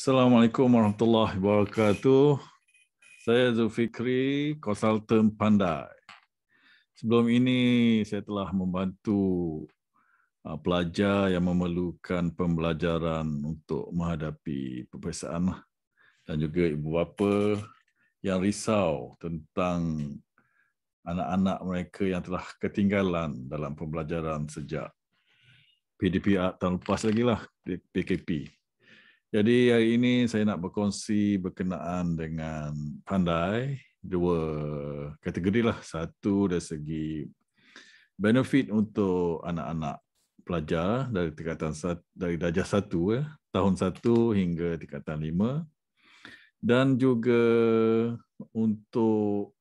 Assalamualaikum warahmatullahi wabarakatuh. Saya Zulfikri, konsultan pandai. Sebelum ini saya telah membantu uh, pelajar yang memerlukan pembelajaran untuk menghadapi peperiksaan dan juga ibu bapa yang risau tentang anak-anak mereka yang telah ketinggalan dalam pembelajaran sejak PDPR tahun lepas lagi lah, PKP. Jadi hari ini saya nak berkongsi berkenaan dengan pandai dua kategori lah. Satu dari segi benefit untuk anak-anak pelajar dari tingkatan dari darjah satu ya, tahun satu hingga tingkatan lima dan juga untuk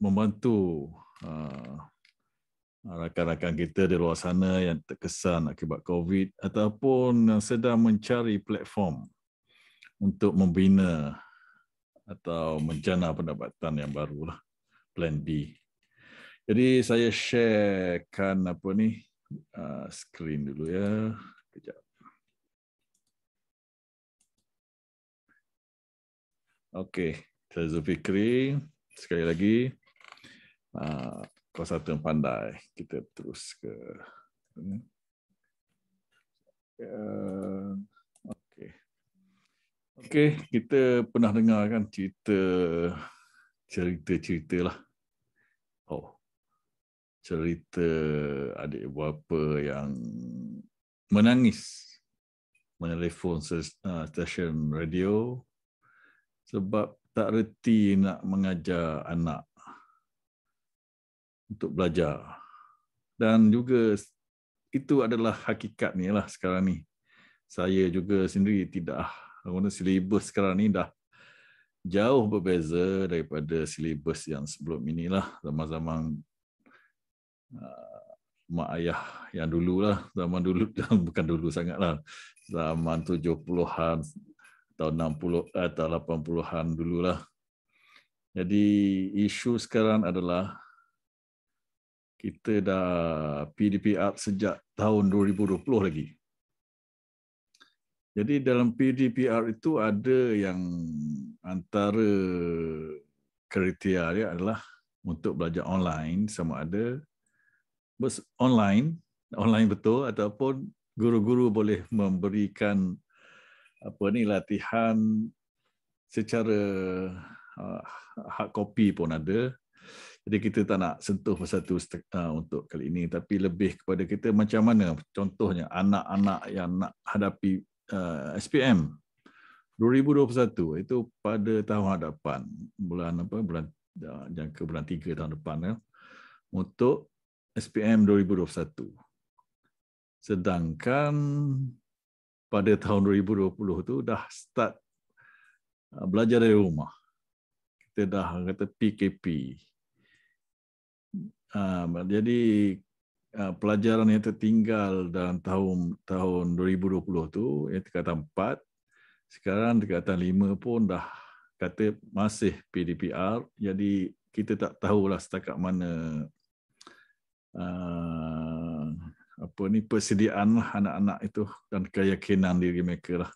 membantu uh, Ah, rakan-rakan kita di luar sana yang terkesan akibat COVID ataupun yang sedang mencari platform untuk membina atau menjana pendapatan yang baru lah, plan B. Jadi saya sharekan apa ni uh, screen dulu ya. Kejap. Okay, saya Zulfikri. Sekali lagi, uh, kau satu yang pandai. Kita terus ke. Okey. Okey, kita pernah dengar kan cerita cerita-cerita lah. Oh. Cerita adik bapa yang menangis menelefon ah, stesen radio sebab tak reti nak mengajar anak untuk belajar. Dan juga itu adalah hakikat ni lah sekarang ni. Saya juga sendiri tidak. Kerana silibus sekarang ni dah jauh berbeza daripada silibus yang sebelum inilah. Zaman-zaman uh, mak ayah yang dululah. Zaman dulu, bukan dulu sangatlah. Zaman 70-an atau 60 atau 80-an dululah. Jadi isu sekarang adalah kita dah PDP up sejak tahun 2020 lagi. Jadi dalam PDPR itu ada yang antara kriteria dia adalah untuk belajar online sama ada online online betul ataupun guru-guru boleh memberikan apa ni latihan secara uh, hard copy pun ada jadi kita tak nak sentuh pasal tu uh, untuk kali ini tapi lebih kepada kita macam mana contohnya anak-anak yang nak hadapi uh, SPM 2021 itu pada tahun hadapan bulan apa bulan uh, jangka bulan 3 tahun depan ya untuk SPM 2021. Sedangkan pada tahun 2020 tu dah start belajar dari rumah. Kita dah kata PKP, Uh, jadi uh, pelajaran yang tertinggal dalam tahun tahun 2020 tu ya tingkatan 4 sekarang tingkatan 5 pun dah kata masih PDPR jadi kita tak tahulah setakat mana uh, apa ni persediaan lah anak-anak itu dan keyakinan diri mereka lah.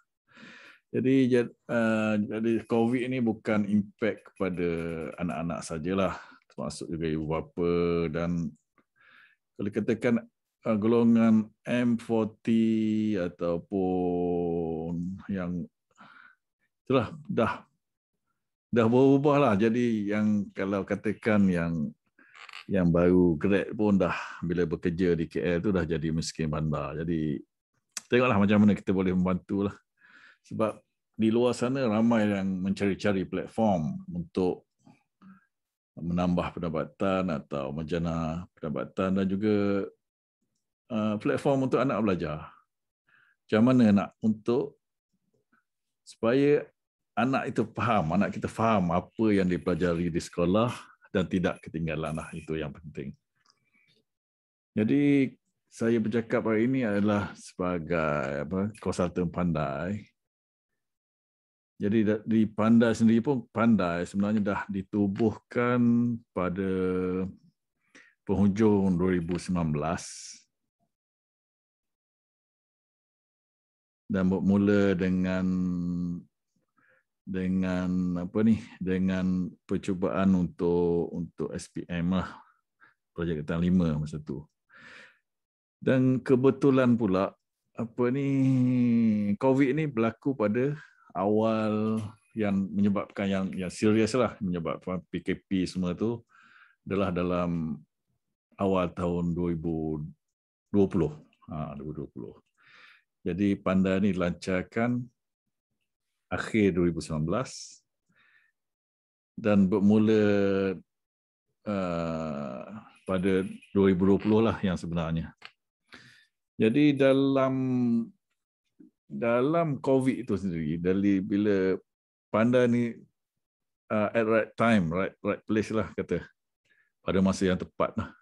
Jadi jadi, uh, jadi COVID ini bukan impact kepada anak-anak sajalah. Masuk juga ibu bapa dan kalau katakan uh, golongan M40 ataupun yang itulah dah dah berubah lah. Jadi yang kalau katakan yang yang baru grad pun dah bila bekerja di KL tu dah jadi miskin bandar. Jadi tengoklah macam mana kita boleh membantu lah. Sebab di luar sana ramai yang mencari-cari platform untuk menambah pendapatan atau menjana pendapatan dan juga uh, platform untuk anak belajar. Macam mana nak untuk supaya anak itu faham, anak kita faham apa yang dipelajari di sekolah dan tidak ketinggalan. Lah, itu yang penting. Jadi saya bercakap hari ini adalah sebagai apa konsultan pandai jadi di pandai sendiri pun pandai sebenarnya dah ditubuhkan pada penghujung 2019 dan bermula dengan dengan apa ni dengan percubaan untuk untuk SPM lah projek ketan 5 masa tu dan kebetulan pula apa ni covid ni berlaku pada awal yang menyebabkan yang yang serius lah menyebabkan PKP semua itu adalah dalam awal tahun 2020. Ha, 2020. Jadi panda ini dilancarkan akhir 2019 dan bermula uh, pada 2020 lah yang sebenarnya. Jadi dalam dalam COVID itu sendiri, dari bila panda ni uh, at right time, right right place lah kata pada masa yang tepat lah.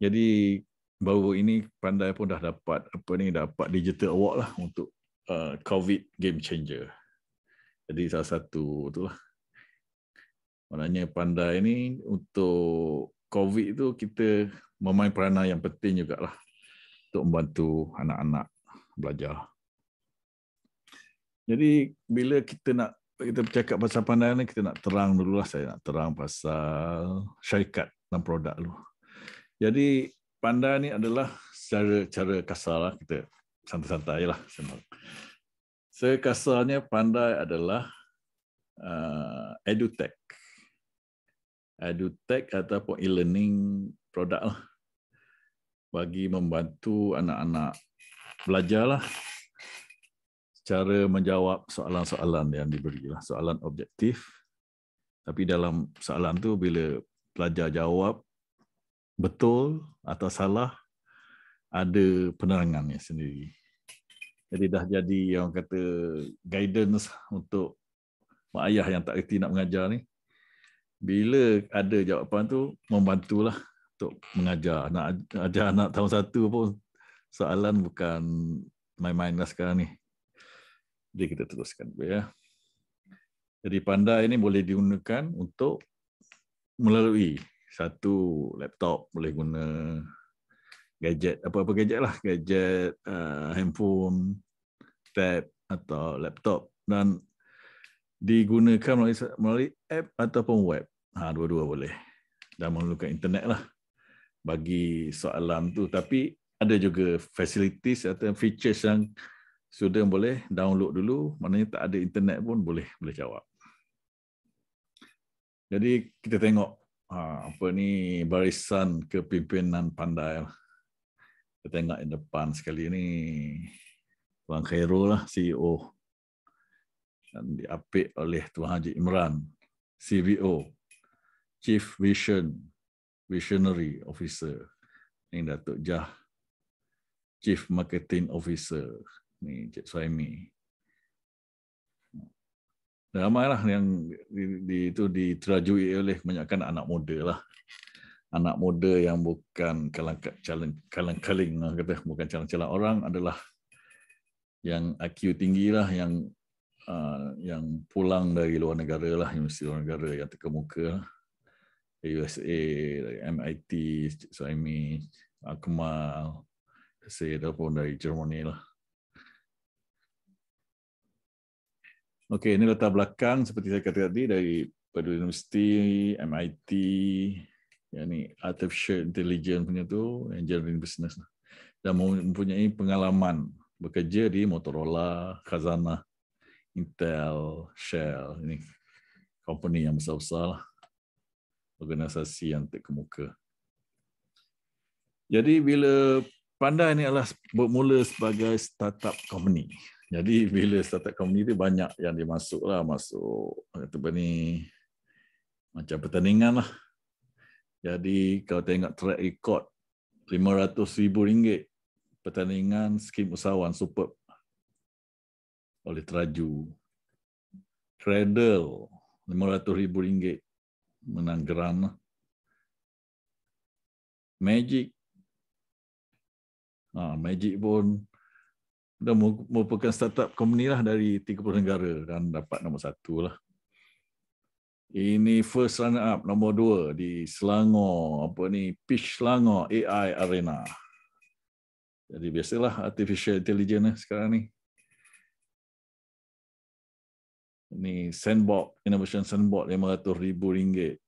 Jadi baru ini Panda pun dah dapat apa ni dapat digital award lah untuk uh, COVID game changer. Jadi salah satu itulah. lah. Maknanya pandai ini untuk COVID itu kita memain peranan yang penting juga lah untuk membantu anak-anak belajar. Jadi bila kita nak kita bercakap pasal pandangan ni, kita nak terang dulu lah. Saya nak terang pasal syarikat dan produk dulu. Jadi pandangan ni adalah secara cara kasar lah. Kita santai-santai lah. Sekasarnya pandai adalah uh, edutech. Edutech ataupun e-learning produk lah. Bagi membantu anak-anak belajar lah cara menjawab soalan-soalan yang diberilah soalan objektif tapi dalam soalan tu bila pelajar jawab betul atau salah ada penerangannya sendiri jadi dah jadi yang kata guidance untuk mak ayah yang tak reti nak mengajar ni bila ada jawapan tu membantulah untuk mengajar anak ajar anak tahun satu pun soalan bukan main-main lah sekarang ni jadi kita teruskan. Ya. Jadi pandai ini boleh digunakan untuk melalui satu laptop boleh guna gadget apa-apa gadget lah gadget uh, handphone tab atau laptop dan digunakan melalui, melalui app ataupun web ha, dua-dua boleh dan memerlukan internet lah bagi soalan tu tapi ada juga facilities atau features yang student boleh download dulu, mana tak ada internet pun boleh boleh jawab. Jadi kita tengok ha, apa ni barisan kepimpinan pandai. Lah. Kita tengok di depan sekali ni Tuan Khairul lah CEO dan diapit oleh Tuan Haji Imran CVO Chief Vision Visionary Officer ini Datuk Jah Chief Marketing Officer ni Cik Suhaimi. Ramailah yang di, di, itu diterajui oleh banyakkan anak muda lah. Anak muda yang bukan kalang-kaling, kalang kata, bukan calang-calang orang adalah yang IQ tinggi lah, yang uh, yang pulang dari luar negara lah, universiti luar negara yang terkemuka lah. USA, MIT, Saimi, Akmal, saya ataupun dari Germany lah. Okey, ini latar belakang seperti saya kata tadi dari pada universiti MIT yang ni artificial intelligence punya tu engineering business lah. dan mempunyai pengalaman bekerja di Motorola, Kazana, Intel, Shell ini company yang besar-besar lah. organisasi yang terkemuka. Jadi bila Panda ini adalah bermula sebagai startup company. Jadi bila startup company tu banyak yang dimasuk lah, masuk kata apa macam pertandingan lah. Jadi kalau tengok track record RM500,000 pertandingan skim usahawan super oleh Traju, Cradle RM500,000 menang geram lah. Magic ha, Magic pun dan merupakan startup company lah dari 30 negara dan dapat nombor satu lah. Ini first runner up nombor dua di Selangor, apa ni, Pitch Selangor AI Arena. Jadi biasalah artificial intelligence lah sekarang ni. Ini sandbox, innovation sandbox RM500,000.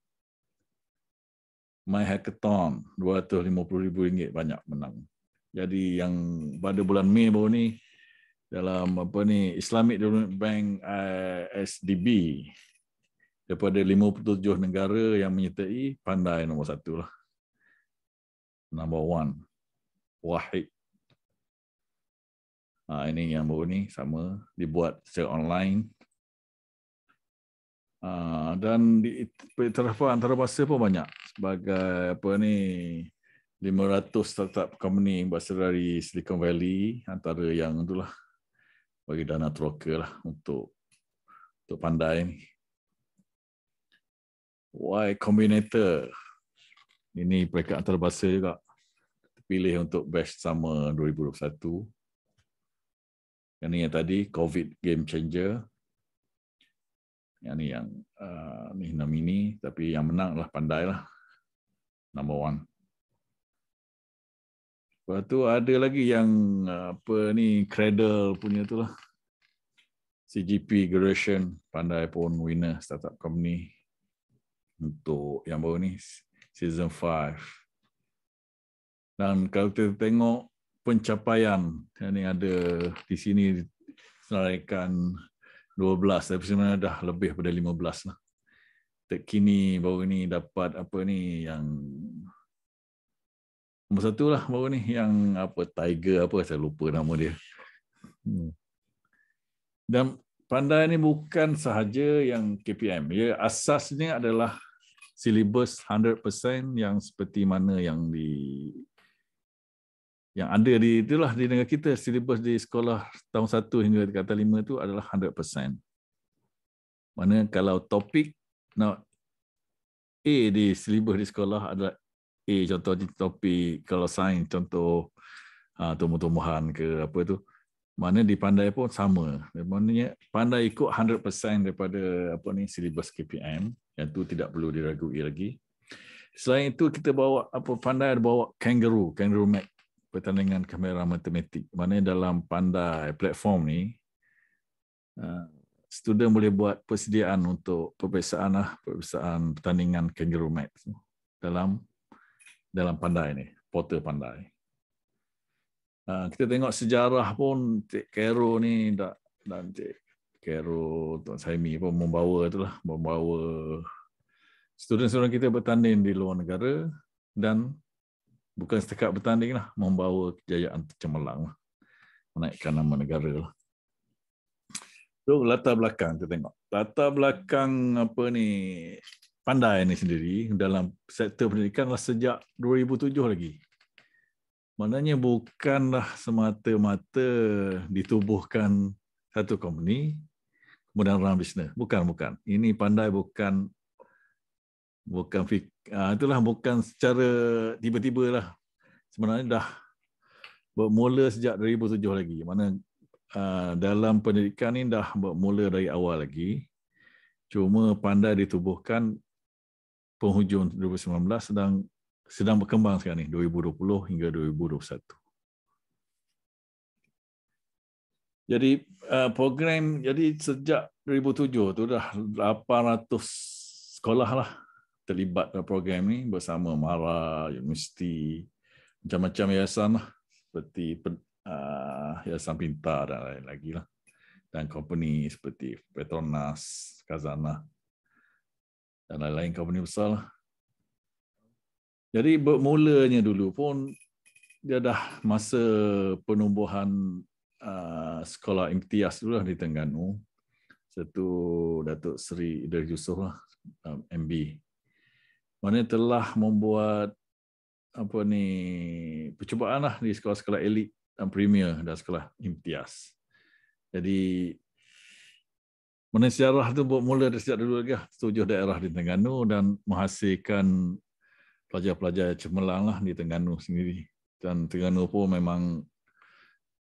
My Hackathon RM250,000 banyak menang. Jadi yang pada bulan Mei baru ni dalam apa ni Islamic Development Bank eh, SDB daripada 57 negara yang menyertai pandai nombor satu lah number one wahid ha, ini yang baru ni sama dibuat secara online ha, dan di antara antarabangsa pun banyak sebagai apa ni 500 startup company berasal dari Silicon Valley antara yang itulah bagi dana troker lah untuk untuk pandai ni. Y Combinator. Ini peringkat antarabangsa juga. Pilih untuk best summer 2021. Yang ni yang tadi, COVID Game Changer. Yang ni yang uh, ni nama ini. Tapi yang menang lah pandai lah. Number one. Lepas tu ada lagi yang apa ni Cradle punya tu lah. CGP Gerration pandai pun winner startup company untuk yang baru ni season 5. Dan kalau kita tengok pencapaian ni ada di sini senaraikan 12 tapi sebenarnya dah lebih pada 15 lah. Terkini baru ni dapat apa ni yang Nombor satu lah baru ni yang apa Tiger apa saya lupa nama dia. Hmm. Dan Panda ini bukan sahaja yang KPM. Ya, asasnya adalah silibus 100% yang seperti mana yang di yang ada di itulah di negara kita silibus di sekolah tahun 1 hingga kata 5 itu adalah 100%. Mana kalau topik nak A di silibus di sekolah adalah eh contoh topik kalau sains contoh ah uh, tumbuh-tumbuhan ke apa tu mana dipandai pun sama maknanya pandai ikut 100% daripada apa ni silibus KPM yang tu tidak perlu diragui lagi selain itu kita bawa apa pandai ada bawa kangaroo kangaroo mac pertandingan kamera matematik mana dalam pandai platform ni uh, student boleh buat persediaan untuk perpisahan lah, pertandingan kangaroo mac dalam dalam pandai ni, porter pandai. Ha, kita tengok sejarah pun Cik Kero ni dah dan Cik Kero Tuan Saimi pun membawa itulah, membawa student-student kita bertanding di luar negara dan bukan setakat bertanding lah, membawa kejayaan tercemerlang lah. Menaikkan nama negara lah. So, latar belakang kita tengok. Latar belakang apa ni, pandai ni sendiri dalam sektor pendidikan lah sejak 2007 lagi. Maknanya bukanlah semata-mata ditubuhkan satu company kemudian run bisnes. Bukan, bukan. Ini pandai bukan bukan fik, ah, itulah bukan secara tiba-tiba lah. Sebenarnya dah bermula sejak 2007 lagi. Mana ah, dalam pendidikan ini dah bermula dari awal lagi. Cuma pandai ditubuhkan penghujung 2019 sedang sedang berkembang sekarang ni 2020 hingga 2021. Jadi uh, program jadi sejak 2007 tu dah 800 sekolah lah terlibat dalam program ni bersama MARA, universiti macam-macam yayasan lah seperti uh, yayasan pintar dan lain lain lagi lah dan company seperti Petronas, Kazana dan lain-lain company besar lah. Jadi bermulanya dulu pun dia dah masa penubuhan uh, sekolah imtiaz dulu lah di Tengganu. Satu Datuk Seri Idris Yusof lah, um, MB. Mana telah membuat apa ni percubaan lah di sekolah-sekolah elit dan premier dan sekolah imtiaz. Jadi Menasiarah tu buat bermula dari sejak dulu lagi lah. tujuh daerah di Tengganu dan menghasilkan pelajar-pelajar cemerlang lah di Tengganu sendiri. Dan Tengganu pun memang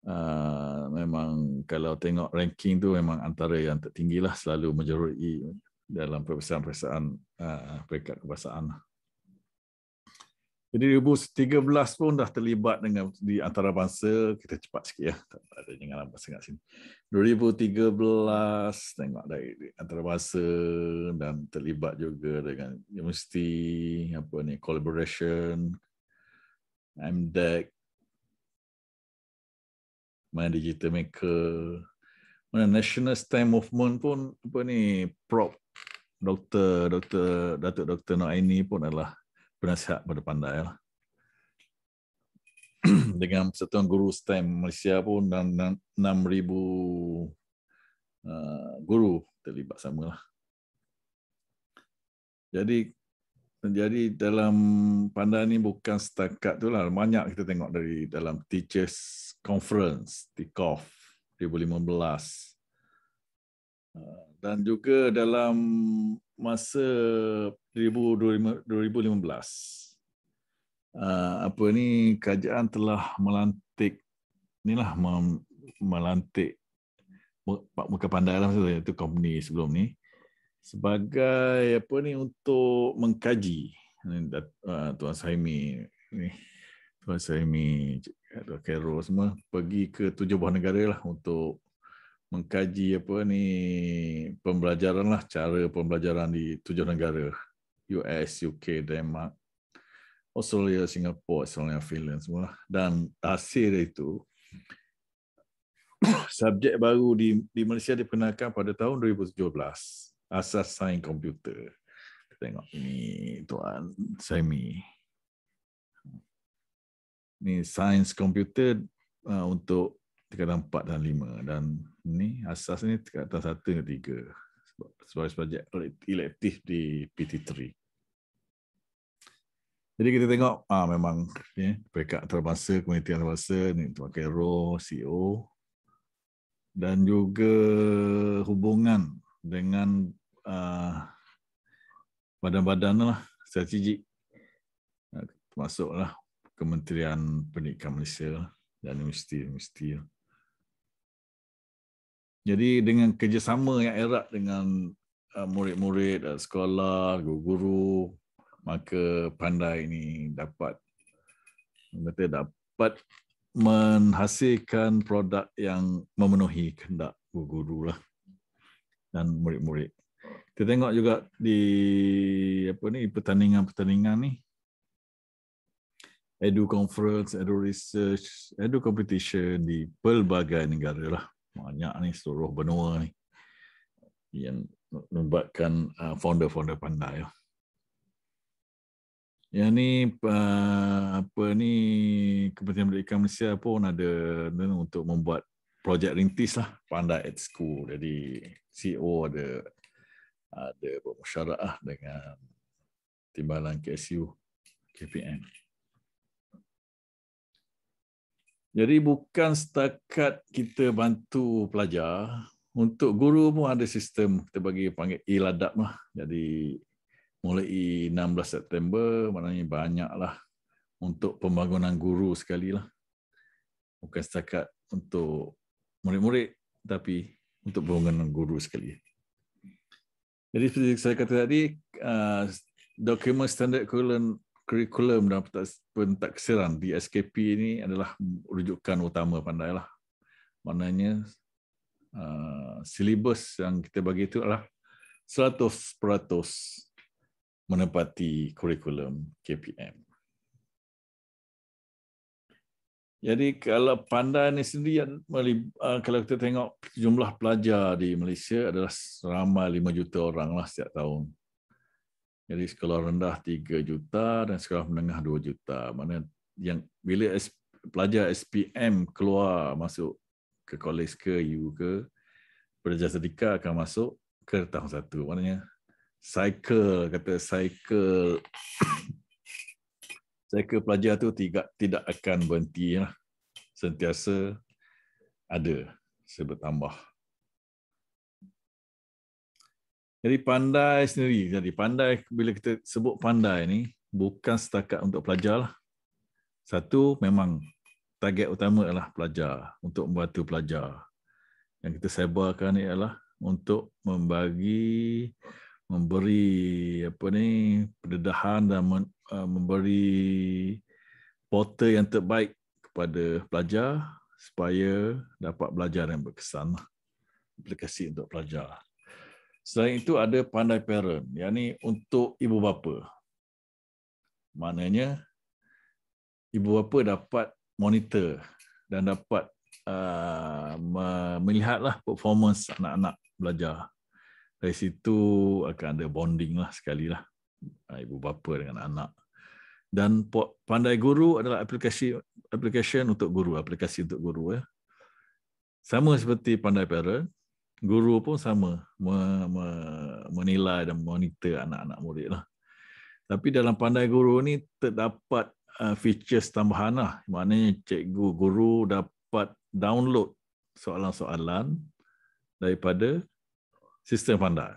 uh, memang kalau tengok ranking tu memang antara yang tertinggilah selalu menjerui dalam perbesaran-perbesaran uh, peringkat kebangsaan. Lah. Jadi 2013 pun dah terlibat dengan di antara antarabangsa. Kita cepat sikit ya. Tak ada jangan lambat sangat sini. 2013 tengok dari antara antarabangsa dan terlibat juga dengan mesti apa ni collaboration MDEC main digital maker mana national stem movement pun apa ni prop doktor doktor Datuk doktor Noaini pun adalah penasihat pada pandai lah. dengan persatuan guru STEM Malaysia pun dan 6000 uh, guru terlibat sama lah. Jadi jadi dalam pandai ini bukan setakat tu lah. Banyak kita tengok dari dalam Teachers Conference, TICOF 2015. Uh, dan juga dalam masa 2015 ah, apa ni kerajaan telah melantik inilah melantik Pak Muka Pandai lah maksudnya itu company sebelum ni sebagai apa ni untuk mengkaji ah, Tuan Saimi ni Tuan Saimi Dr. Kero semua pergi ke tujuh buah negara lah untuk mengkaji apa ni pembelajaran lah cara pembelajaran di tujuh negara US, UK, Denmark. Australia, Singapore, Australia, Finland semua. Lah. Dan hasil itu, subjek baru di, di Malaysia diperkenalkan pada tahun 2017. Asas sains komputer. Tengok ini tuan, semi. Ini sains komputer uh, untuk tingkatan 4 dan 5. Dan ini asas ini tingkatan 1 dan 3 sebagai subjek elektif di PT3. Jadi kita tengok ah memang ya pekak terbahasa komuniti terbahasa ni pakai role CEO dan juga hubungan dengan ah, badan-badan uh, lah strategik termasuklah Kementerian Pendidikan Malaysia lah, dan universiti-universiti. Lah. Jadi dengan kerjasama yang erat dengan uh, murid-murid, uh, sekolah, guru-guru, maka pandai ini dapat kita dapat menghasilkan produk yang memenuhi kehendak guru-guru lah dan murid-murid. Kita tengok juga di apa ni pertandingan-pertandingan ni. Edu conference, edu research, edu competition di pelbagai negara lah banyak ni seluruh benua ni yang membuatkan founder uh, founder-founder pandai. Lah. Yang ni uh, apa ni Kementerian Pendidikan Malaysia pun ada uh, untuk membuat projek rintis lah Panda at School. Jadi CEO ada ada bermusyarakah dengan timbalan KSU KPM. Jadi bukan setakat kita bantu pelajar, untuk guru pun ada sistem kita bagi panggil e-ladap lah. Jadi mulai 16 September maknanya banyaklah untuk pembangunan guru sekali lah. Bukan setakat untuk murid-murid tapi untuk pembangunan guru sekali. Jadi seperti saya kata tadi, uh, dokumen standard kurikulum kurikulum dan pentaksiran di SKP ini adalah rujukan utama pandai lah. Maknanya uh, silibus yang kita bagi itu adalah 100% menepati kurikulum KPM. Jadi kalau pandai ini sendiri, uh, kalau kita tengok jumlah pelajar di Malaysia adalah ramai 5 juta orang lah setiap tahun. Jadi sekolah rendah 3 juta dan sekolah menengah 2 juta. mana yang bila pelajar SPM keluar masuk ke kolej ke U ke, pelajar sedika akan masuk ke tahun satu Maknanya cycle, kata cycle cycle pelajar tu tidak tidak akan berhenti. Lah. Sentiasa ada sebab tambah. Jadi pandai sendiri. Jadi pandai bila kita sebut pandai ni bukan setakat untuk pelajar lah. Satu memang target utama adalah pelajar untuk membantu pelajar. Yang kita sebarkan ni adalah untuk membagi memberi apa ni pendedahan dan eh, memberi portal yang terbaik kepada pelajar supaya dapat belajar yang berkesan. Lah. Aplikasi untuk pelajar. Selain itu ada pandai parent, yakni untuk ibu bapa. Maknanya ibu bapa dapat monitor dan dapat uh, melihatlah performance anak-anak belajar. Dari situ akan ada bonding lah sekali lah uh, ibu bapa dengan anak. Dan pandai guru adalah aplikasi aplikasi untuk guru, aplikasi untuk guru ya. Sama seperti pandai parent, guru pun sama menilai dan monitor anak-anak murid lah. Tapi dalam pandai guru ni terdapat uh, features tambahan lah. Maknanya cikgu guru dapat download soalan-soalan daripada sistem pandai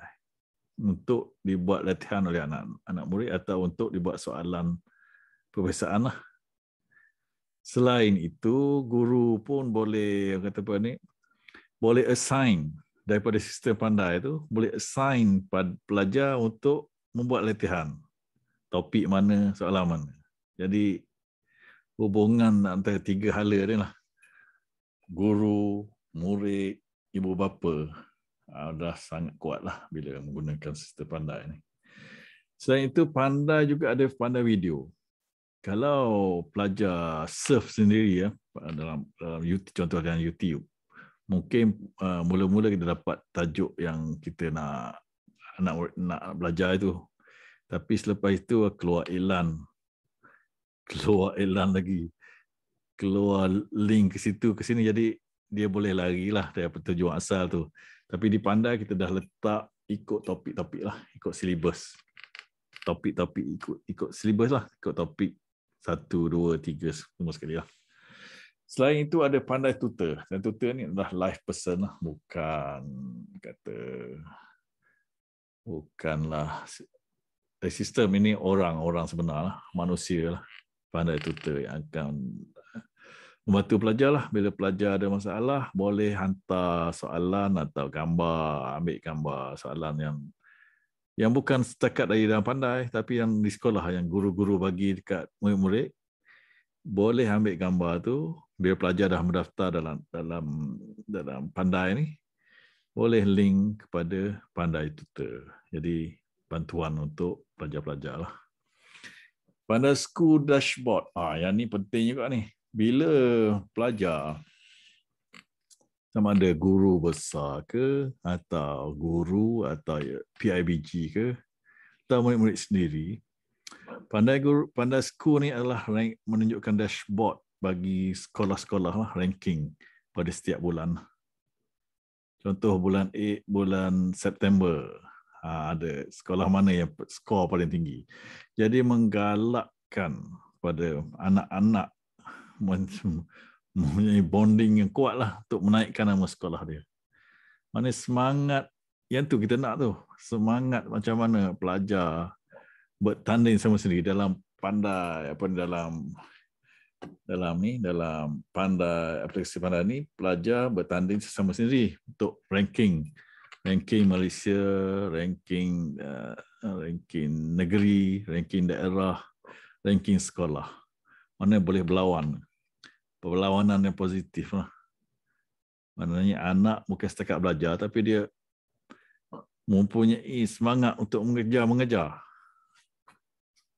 untuk dibuat latihan oleh anak anak murid atau untuk dibuat soalan perbezaan lah. Selain itu, guru pun boleh kata apa ni, boleh assign daripada sistem pandai itu boleh assign pada pelajar untuk membuat latihan topik mana soalan mana jadi hubungan antara tiga hala ni lah guru murid ibu bapa ah, dah sangat kuat lah bila menggunakan sistem pandai ini. selain itu pandai juga ada pandai video kalau pelajar surf sendiri ya dalam dalam YouTube contoh YouTube mungkin uh, mula-mula kita dapat tajuk yang kita nak nak nak belajar itu. Tapi selepas itu keluar iklan. Keluar iklan lagi. Keluar link ke situ ke sini jadi dia boleh larilah daripada tujuan asal tu. Tapi di pandai kita dah letak ikut topik-topik lah, ikut silibus. Topik-topik ikut ikut silibus lah, ikut topik satu dua tiga semua sekali lah. Selain itu ada pandai tutor. Dan tutor ni adalah live person lah. Bukan kata bukanlah sistem ini orang-orang sebenar lah. Manusia lah. Pandai tutor yang akan membantu pelajar lah. Bila pelajar ada masalah, boleh hantar soalan atau gambar, ambil gambar soalan yang yang bukan setakat dari dalam pandai, tapi yang di sekolah, yang guru-guru bagi dekat murid-murid, boleh ambil gambar tu, bila pelajar dah mendaftar dalam dalam dalam pandai ni boleh link kepada pandai tutor. Jadi bantuan untuk pelajar-pelajar lah. Pandai school dashboard. Ah, yang ni penting juga ni. Bila pelajar sama ada guru besar ke atau guru atau ya, PIBG ke atau murid-murid sendiri pandai guru pandai school ni adalah menunjukkan dashboard bagi sekolah-sekolah lah, ranking pada setiap bulan. Contoh bulan A, bulan September. Ha, ada sekolah mana yang skor paling tinggi. Jadi menggalakkan pada anak-anak mempunyai bonding yang kuat lah untuk menaikkan nama sekolah dia. Mana semangat yang tu kita nak tu. Semangat macam mana pelajar bertanding sama sendiri dalam pandai apa dalam dalam ni dalam panda aplikasi panda ni pelajar bertanding sesama sendiri untuk ranking ranking Malaysia ranking uh, ranking negeri ranking daerah ranking sekolah mana boleh berlawan perlawanan yang positif lah. Maknanya anak bukan setakat belajar tapi dia mempunyai semangat untuk mengejar-mengejar.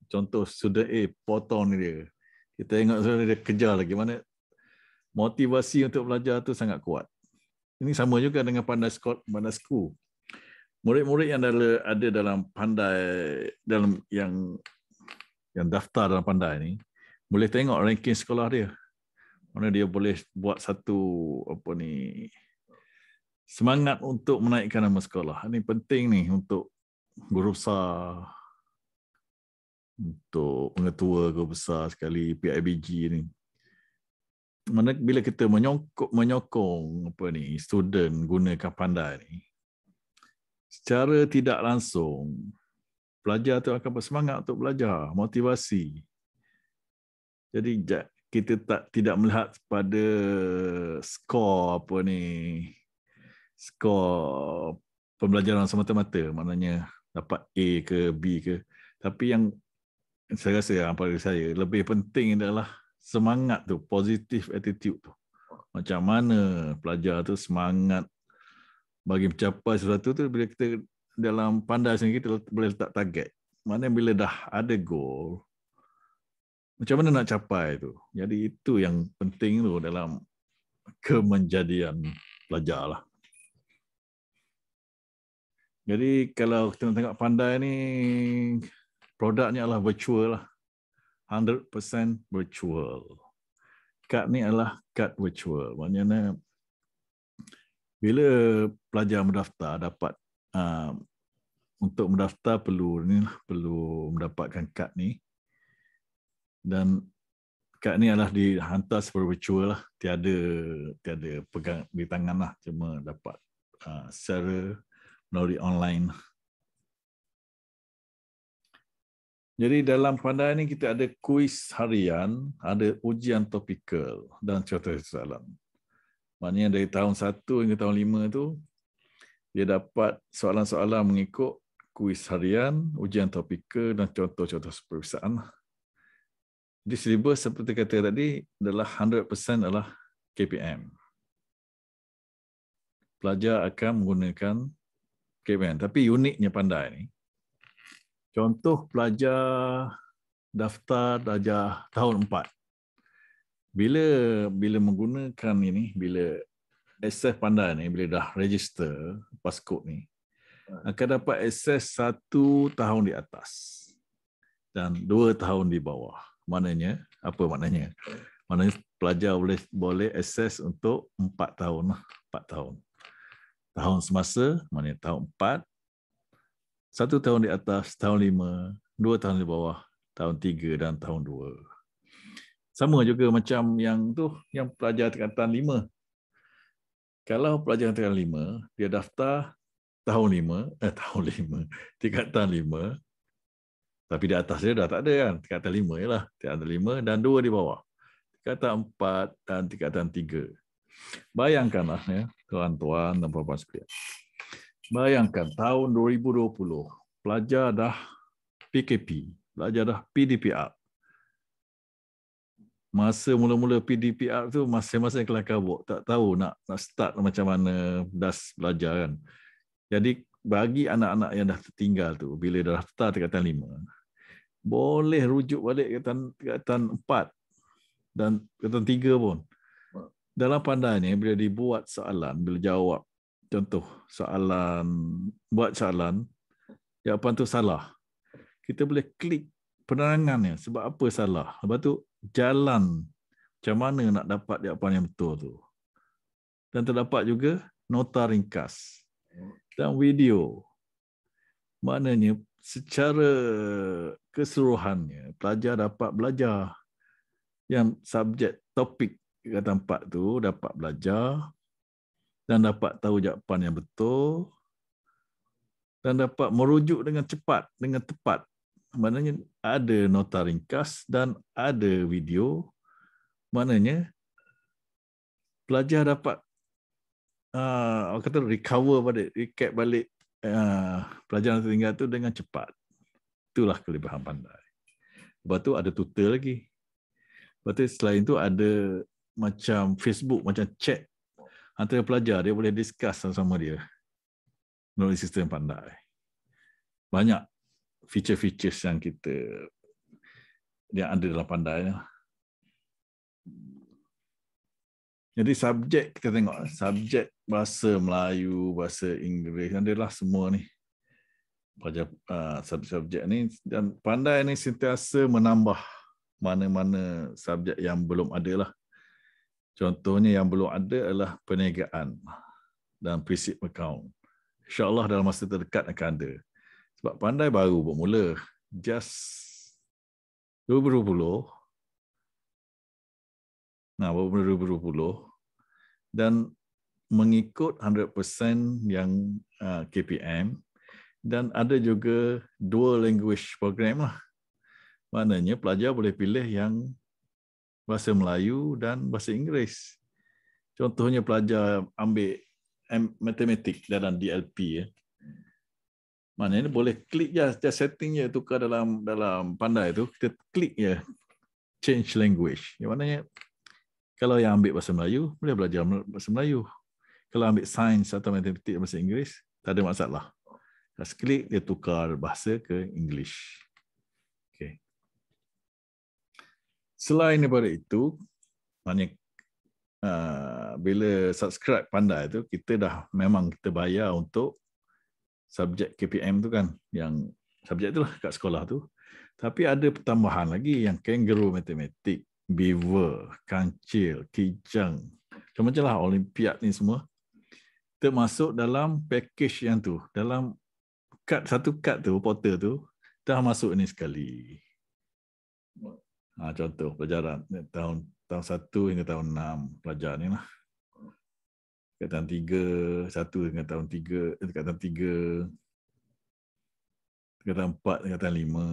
Contoh sudah eh potong dia. Kita tengok sebenarnya dia kejar lagi. Mana motivasi untuk belajar tu sangat kuat. Ini sama juga dengan pandai skor, pandai Murid-murid yang ada, ada dalam pandai dalam yang yang daftar dalam pandai ni boleh tengok ranking sekolah dia. Mana dia boleh buat satu apa ni semangat untuk menaikkan nama sekolah. Ini penting ni untuk guru besar untuk pengetua ke besar sekali PIBG ni mana bila kita menyokok menyokong apa ni student guna kapandai ni secara tidak langsung pelajar tu akan bersemangat untuk belajar motivasi jadi kita tak tidak melihat pada skor apa ni skor pembelajaran semata-mata maknanya dapat A ke B ke tapi yang saya rasa yang pada saya lebih penting adalah semangat tu, positif attitude tu. Macam mana pelajar tu semangat bagi mencapai sesuatu tu bila kita dalam pandai sendiri kita boleh letak target. Mana bila dah ada goal, macam mana nak capai tu? Jadi itu yang penting tu dalam kemenjadian pelajar lah. Jadi kalau kita tengok pandai ni, produknya adalah virtual lah. 100% virtual. Kad ni adalah kad virtual. Maknanya bila pelajar mendaftar dapat uh, untuk mendaftar perlu ni lah, perlu mendapatkan kad ni. Dan kad ni adalah dihantar secara virtual lah. Tiada tiada pegang di tangan lah. Cuma dapat uh, secara melalui online. Lah. Jadi dalam pandai ini kita ada kuis harian, ada ujian topikal dan contoh soalan. Maknanya dari tahun 1 hingga tahun 5 itu dia dapat soalan-soalan mengikut kuis harian, ujian topikal dan contoh-contoh perusahaan. Jadi silibus seperti kata tadi adalah 100% adalah KPM. Pelajar akan menggunakan KPM. Tapi uniknya pandai ini, Contoh pelajar daftar darjah tahun 4. Bila bila menggunakan ini, bila SF pandai ni, bila dah register paskod ni, hmm. akan dapat akses satu tahun di atas dan dua tahun di bawah. Maknanya, apa maknanya? Maknanya pelajar boleh boleh akses untuk empat tahun. Lah, empat tahun. Tahun semasa, maknanya tahun empat, satu tahun di atas, tahun lima, dua tahun di bawah, tahun tiga dan tahun dua. Sama juga macam yang tu, yang pelajar tingkatan lima. Kalau pelajar tingkatan lima, dia daftar tahun lima, eh tahun lima, tingkatan lima, tapi di atas dia dah tak ada kan, tingkatan lima ialah, tingkatan lima dan dua di bawah. Tingkatan empat dan tingkatan tiga. Bayangkanlah ya, tuan-tuan dan puan-puan sekalian. Bayangkan tahun 2020, pelajar dah PKP, pelajar dah PDPR. Masa mula-mula PDPR tu masing-masing kelakar kabut, tak tahu nak nak start macam mana das belajar kan. Jadi bagi anak-anak yang dah tertinggal tu bila dah start tingkatan 5 boleh rujuk balik ke tingkatan 4 dan tingkatan 3 pun dalam pandainya bila dibuat soalan bila jawab contoh soalan buat soalan jawapan tu salah kita boleh klik penerangannya sebab apa salah lepas tu jalan macam mana nak dapat jawapan yang betul tu dan terdapat juga nota ringkas dan video maknanya secara keseluruhannya pelajar dapat belajar yang subjek topik kata empat tu dapat belajar dan dapat tahu jawapan yang betul dan dapat merujuk dengan cepat, dengan tepat. Maknanya ada nota ringkas dan ada video. Maknanya pelajar dapat uh, kata recover balik, recap balik uh, pelajaran tertinggal tu dengan cepat. Itulah kelebihan pandai. Lepas tu ada tutor lagi. Lepas tu selain tu ada macam Facebook, macam chat antara pelajar dia boleh discuss sama, -sama dia melalui sistem pandai. Banyak feature-features yang kita yang ada dalam pandai. Jadi subjek kita tengok, subjek bahasa Melayu, bahasa Inggeris, adalah semua ni pada ah, subjek-subjek ni dan pandai ni sentiasa menambah mana-mana subjek yang belum ada lah. Contohnya yang belum ada adalah perniagaan dan prinsip account. InsyaAllah dalam masa terdekat akan ada. Sebab pandai baru bermula. Just 2020. Nah, bermula 2020. Dan mengikut 100% yang uh, KPM. Dan ada juga dual language program lah. Maknanya pelajar boleh pilih yang bahasa Melayu dan bahasa Inggeris. Contohnya pelajar ambil matematik dalam DLP ya. Mana ini boleh klik ya dia setting ya tukar dalam dalam pandai itu kita klik ya change language. Yang maknanya kalau yang ambil bahasa Melayu boleh belajar bahasa Melayu. Kalau ambil sains atau matematik bahasa Inggeris tak ada masalah. Kita klik dia tukar bahasa ke English. selain daripada itu banyak uh, bila subscribe pandai tu kita dah memang kita bayar untuk subjek KPM tu kan yang subjek tu lah kat sekolah tu tapi ada pertambahan lagi yang kangaroo matematik beaver kancil kijang macam-macam lah olimpiad ni semua termasuk dalam package yang tu dalam kad satu kad tu portal tu dah masuk ni sekali Ha, contoh pelajaran tahun tahun 1 hingga tahun 6 pelajar ni lah. Dekat tahun 3, 1 hingga tahun 3, eh, dekat tahun 3, dekat tahun 4 hingga tahun 5.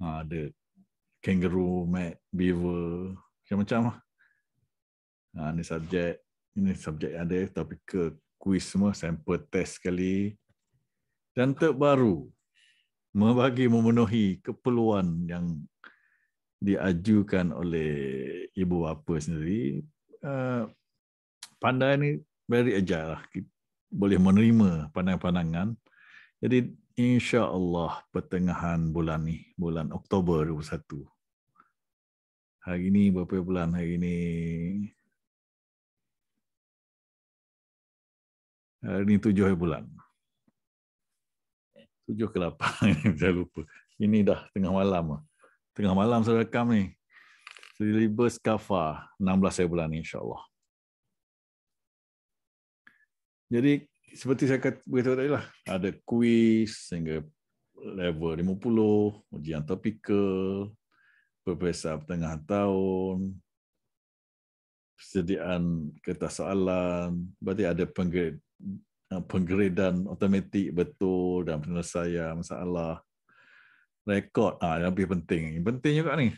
Ha, ah, ada kangaroo, mat, beaver, macam-macam lah. Ha, ni subjek, ini subjek ada, topik ke, quiz semua, sample test sekali. Dan terbaru, Membagi memenuhi keperluan yang diajukan oleh ibu bapa sendiri eh, pandai ni very agile lah. boleh menerima pandangan-pandangan jadi insya-Allah pertengahan bulan ni bulan Oktober 2021 hari ini berapa bulan hari ini hari ini tujuh bulan 7 ke 8 saya lupa. Ini dah tengah malam lah. Tengah malam saya rekam ni. Syllabus Kafa 16 saya bulan insya-Allah. Jadi seperti saya kata begitu, tadi lah, ada kuis sehingga level 50, ujian topikal, perpisah tengah tahun, persediaan kertas soalan, berarti ada penggrade Eh, penggeredan automatik betul dan penyelesaian masalah rekod ah yang lebih penting yang penting juga ni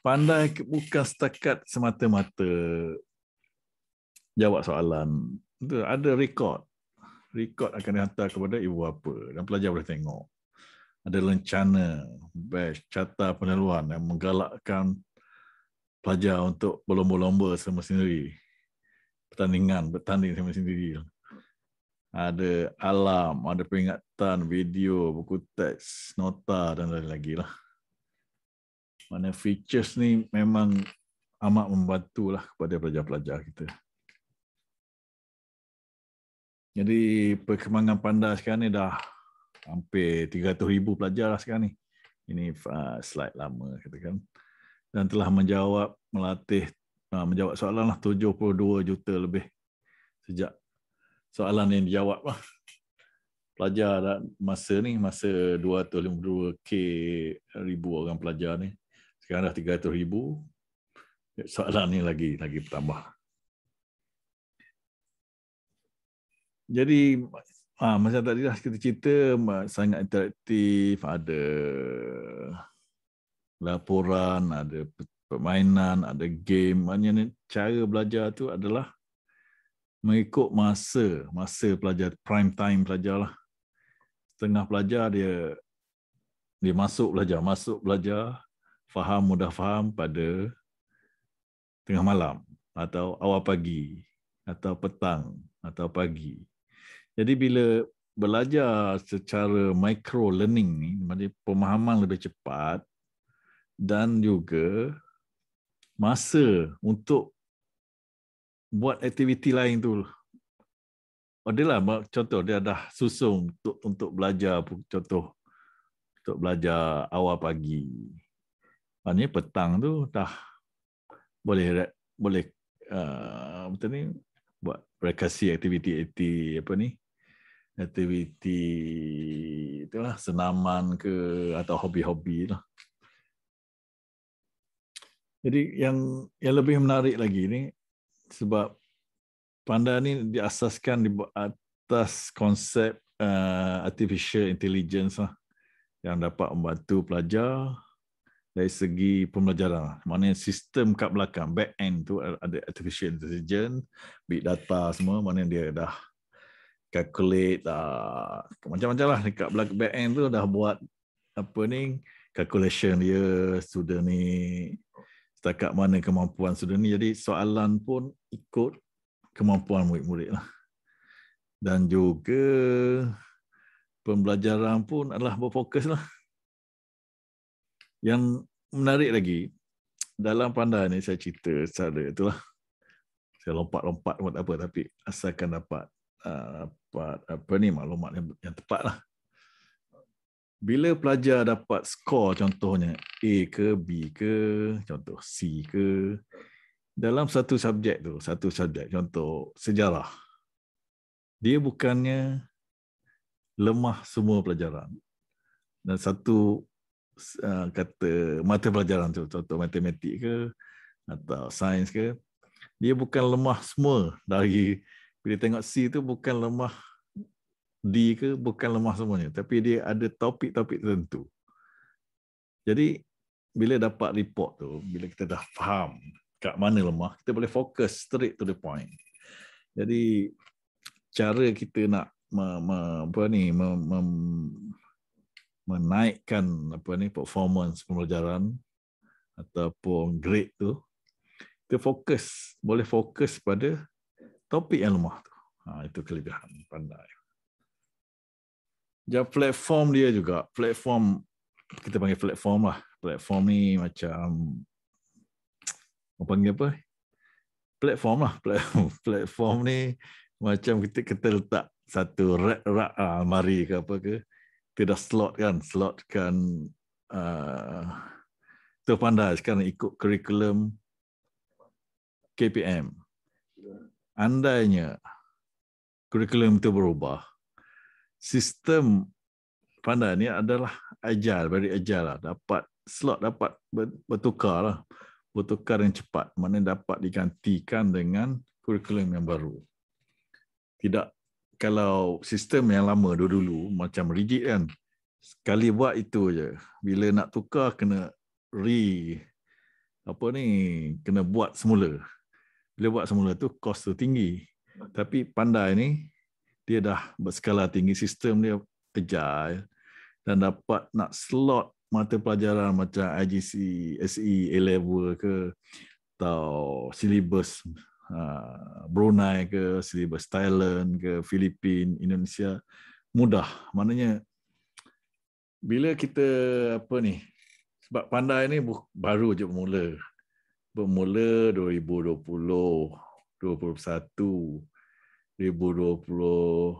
pandai bukan setakat semata-mata jawab soalan itu ada rekod rekod akan dihantar kepada ibu bapa dan pelajar boleh tengok ada rencana batch carta peneluan yang menggalakkan pelajar untuk berlomba-lomba sama sendiri pertandingan bertanding sama sendiri ada alam, ada peringatan, video, buku teks, nota dan lain lain lagi lah. Mana features ni memang amat membantu lah kepada pelajar-pelajar kita. Jadi perkembangan pandai sekarang ni dah hampir ribu pelajar lah sekarang ni. Ini uh, slide lama katakan. Dan telah menjawab melatih uh, menjawab soalan lah 72 juta lebih sejak soalan yang dijawab Pelajar dah masa ni, masa 252k ribu orang pelajar ni. Sekarang dah 300 ribu. Soalan ni lagi lagi bertambah. Jadi ah ha, masa tadi lah kita cerita sangat interaktif ada laporan ada permainan ada game macam ni cara belajar tu adalah mengikut masa, masa pelajar prime time pelajarlah tengah pelajar dia dia masuk belajar, masuk belajar, faham mudah faham pada tengah malam atau awal pagi atau petang atau pagi. Jadi bila belajar secara micro learning ni, maksudnya pemahaman lebih cepat dan juga masa untuk buat aktiviti lain tu. Oh, Adalah contoh dia dah susung untuk untuk belajar contoh untuk belajar awal pagi. Maknanya petang tu dah boleh boleh uh, ni buat rekreasi aktiviti aktiviti apa ni aktiviti itulah senaman ke atau hobi-hobi lah. Jadi yang yang lebih menarik lagi ni sebab panda ni diasaskan di atas konsep uh, artificial intelligence lah, yang dapat membantu pelajar dari segi pembelajaran. Lah. Maknanya sistem kat belakang, back end tu ada artificial intelligence, big data semua, maknanya dia dah calculate uh, macam-macam lah dekat belakang back end tu dah buat apa ni calculation dia sudah ni setakat mana kemampuan saudara ni. Jadi soalan pun ikut kemampuan murid-murid lah. Dan juga pembelajaran pun adalah berfokus lah. Yang menarik lagi, dalam pandangan ni saya cerita secara itulah. Saya lompat-lompat buat apa tapi asalkan dapat uh, apa ni maklumat yang tepat lah bila pelajar dapat skor contohnya A ke B ke contoh C ke dalam satu subjek tu satu subjek contoh sejarah dia bukannya lemah semua pelajaran dan satu uh, kata mata pelajaran tu contoh matematik ke atau sains ke dia bukan lemah semua dari bila tengok C tu bukan lemah D ke bukan lemah semuanya tapi dia ada topik-topik tertentu. Jadi bila dapat report tu, bila kita dah faham kat mana lemah, kita boleh fokus straight to the point. Jadi cara kita nak me, me, apa ni me, me, menaikkan apa ni performance pembelajaran ataupun grade tu kita fokus boleh fokus pada topik yang lemah tu. Ha, itu kelebihan pandai. Ya platform dia juga. Platform kita panggil platform lah. Platform ni macam apa panggil apa? Platform lah. Platform, platform ni macam kita kita letak satu rak rak almari ah, ke apa ke. Kita dah slot kan, slotkan uh, ah, tu pandai sekarang ikut curriculum KPM. Andainya curriculum itu berubah, sistem panda ni adalah ajar very ajar lah dapat slot dapat bertukar lah bertukar yang cepat mana dapat digantikan dengan kurikulum yang baru tidak kalau sistem yang lama dulu, -dulu macam rigid kan sekali buat itu aja bila nak tukar kena re apa ni kena buat semula bila buat semula tu kos tu tinggi tapi pandai ni dia dah berskala tinggi sistem dia agile dan dapat nak slot mata pelajaran macam IGC, SE, A level ke atau syllabus ha, Brunei ke, syllabus Thailand ke, Filipin, Indonesia mudah. Maknanya bila kita apa ni sebab pandai ni baru je bermula. Bermula 2020, 2021. 2022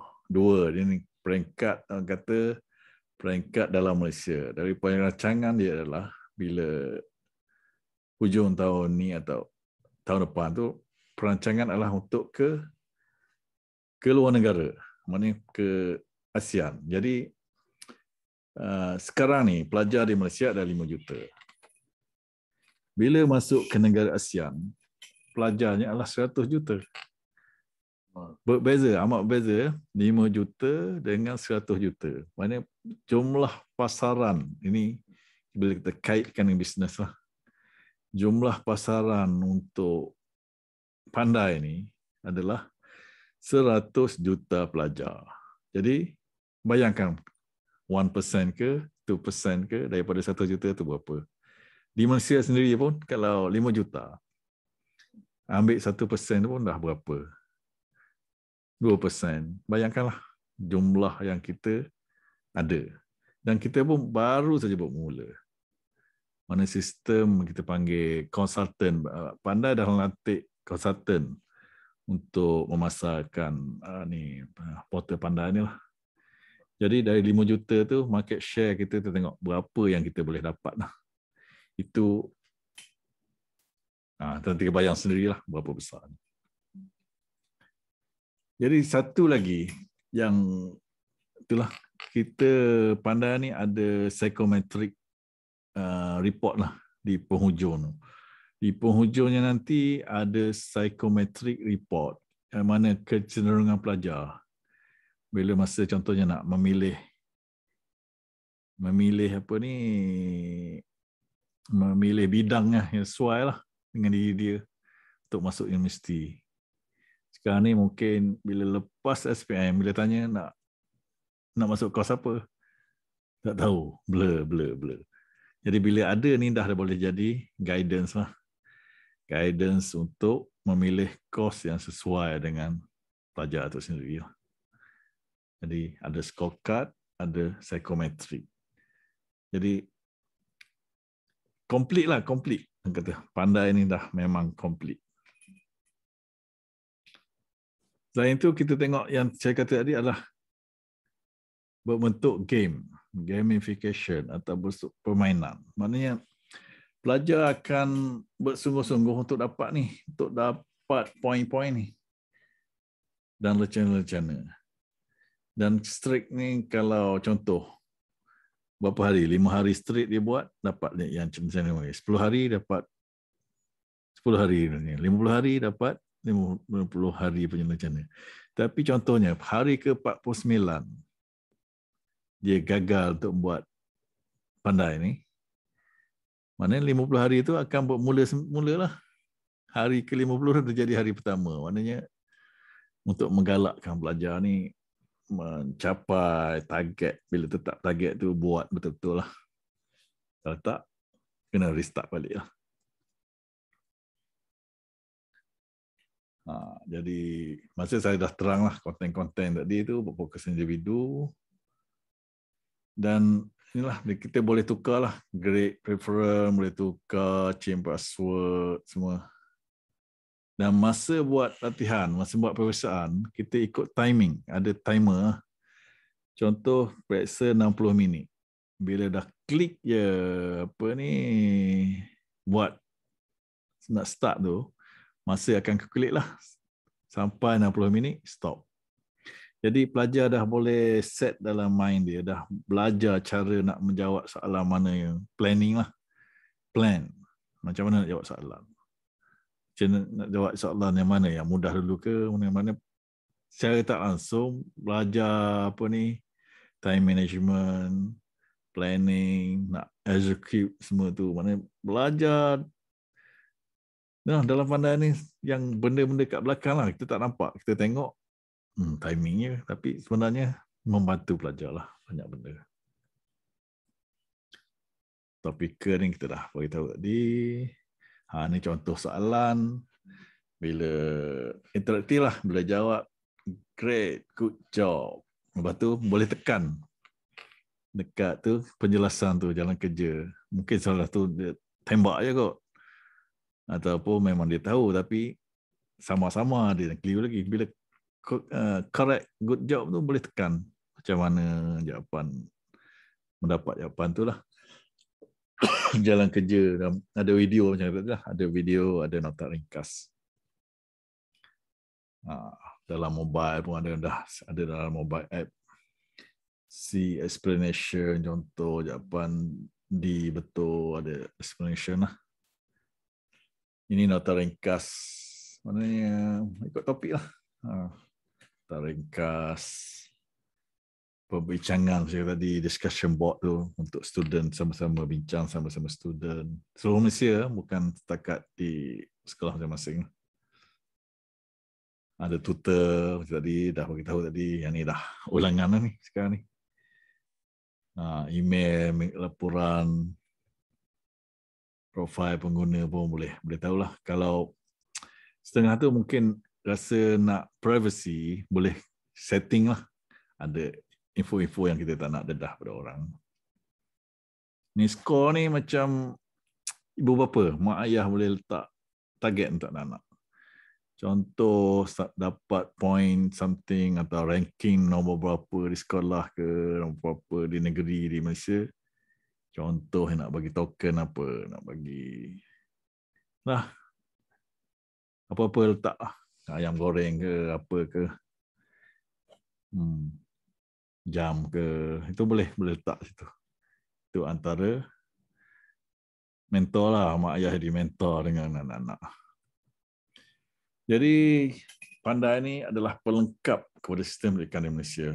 ini peringkat orang kata peringkat dalam Malaysia. Dari poin rancangan dia adalah bila hujung tahun ni atau tahun depan tu perancangan adalah untuk ke ke luar negara, mana ke ASEAN. Jadi uh, sekarang ni pelajar di Malaysia ada 5 juta. Bila masuk ke negara ASEAN, pelajarnya adalah 100 juta. Berbeza, amat berbeza. 5 juta dengan 100 juta. Maksudnya jumlah pasaran ini boleh kita kaitkan dengan bisnes. Lah. Jumlah pasaran untuk panda ini adalah 100 juta pelajar. Jadi bayangkan 1% ke 2% ke daripada 1 juta itu berapa. Di Malaysia sendiri pun kalau 5 juta ambil 1% pun dah berapa. 2%. Bayangkanlah jumlah yang kita ada. Dan kita pun baru saja bermula. Mana sistem kita panggil konsultan. Ah, pandai dah melantik konsultan untuk memasarkan uh, ni uh, portal pandai ni lah. Jadi dari 5 juta tu market share kita tu tengok berapa yang kita boleh dapat lah. Itu ah uh, nanti kebayang sendirilah berapa besar ni. Jadi satu lagi yang itulah kita pandai ni ada psychometric uh, report lah di penghujung. Di penghujungnya nanti ada psychometric report yang mana kecenderungan pelajar bila masa contohnya nak memilih memilih apa ni memilih bidang yang sesuai lah dengan diri dia untuk masuk universiti sekarang ni mungkin bila lepas SPM bila tanya nak nak masuk kos apa tak tahu blur blur blur jadi bila ada ni dah boleh jadi guidance lah guidance untuk memilih kos yang sesuai dengan pelajar atau sendiri lah. jadi ada scorecard ada psychometric. jadi complete lah complete kata pandai ni dah memang complete Selain itu kita tengok yang saya kata tadi adalah berbentuk game, gamification atau bentuk permainan. Maknanya pelajar akan bersungguh-sungguh untuk dapat ni, untuk dapat poin-poin ni dan lecana lecana Dan streak ni kalau contoh berapa hari? Lima hari streak dia buat dapat yang macam mana? Sepuluh hari dapat sepuluh hari ni. Lima puluh hari dapat 50 hari punya macam ni. Tapi contohnya, hari ke-49, dia gagal untuk buat pandai ni. Mana 50 hari itu akan bermula mula lah. Hari ke-50 itu jadi hari pertama. Maknanya untuk menggalakkan pelajar ni mencapai target. Bila tetap target tu buat betul-betul lah. Kalau tak, kena restart balik lah. Ha, jadi masa saya dah teranglah konten-konten tadi itu fokus individu dan inilah kita boleh tukarlah grade preference boleh tukar chain password semua dan masa buat latihan masa buat peperiksaan kita ikut timing ada timer contoh periksa 60 minit bila dah klik ya apa ni buat nak start tu masa akan calculate lah. Sampai 60 minit, stop. Jadi pelajar dah boleh set dalam mind dia, dah belajar cara nak menjawab soalan mana yang planning lah. Plan. Macam mana nak jawab soalan. Macam nak jawab soalan yang mana, yang mudah dulu ke, mana mana. Secara tak langsung, belajar apa ni, time management, planning, nak execute semua tu. Maksudnya belajar Nah, dalam pandangan ni yang benda-benda kat belakang lah, kita tak nampak. Kita tengok hmm, timingnya tapi sebenarnya membantu pelajar lah, banyak benda. Topik ni kita dah bagi tahu tadi. Ha, ni contoh soalan. Bila interaktif lah, bila jawab, great, good job. Lepas tu boleh tekan dekat tu penjelasan tu jalan kerja. Mungkin salah tu tembak je kot ataupun memang dia tahu tapi sama-sama dia clear lagi bila uh, correct good job tu boleh tekan macam mana jawapan mendapat jawapan tu lah jalan kerja ada video macam tu lah ada video ada nota ringkas ah, dalam mobile pun ada dah ada dalam mobile app si explanation contoh jawapan di betul ada explanation lah ini nota ringkas. Mana ikut topik lah. Nota ha. ringkas. Perbincangan saya tadi, discussion board tu untuk student sama-sama bincang sama-sama student. Seluruh Malaysia bukan setakat di sekolah masing-masing. Ada tutor macam tadi, dah beritahu tadi. Yang ni dah ulangan lah ni sekarang ni. Ha, email, laporan, profil pengguna pun boleh boleh lah. kalau setengah tu mungkin rasa nak privacy boleh setting lah ada info-info yang kita tak nak dedah pada orang ni skor ni macam ibu bapa mak ayah boleh letak target untuk anak-anak contoh dapat point something atau ranking nombor berapa di sekolah ke nombor berapa di negeri di Malaysia contoh nak bagi token apa nak bagi nah apa-apa letak lah. ayam goreng ke apa ke hmm. jam ke itu boleh boleh letak situ itu antara mentor lah mak ayah di mentor dengan anak-anak jadi panda ini adalah pelengkap kepada sistem pendidikan di Malaysia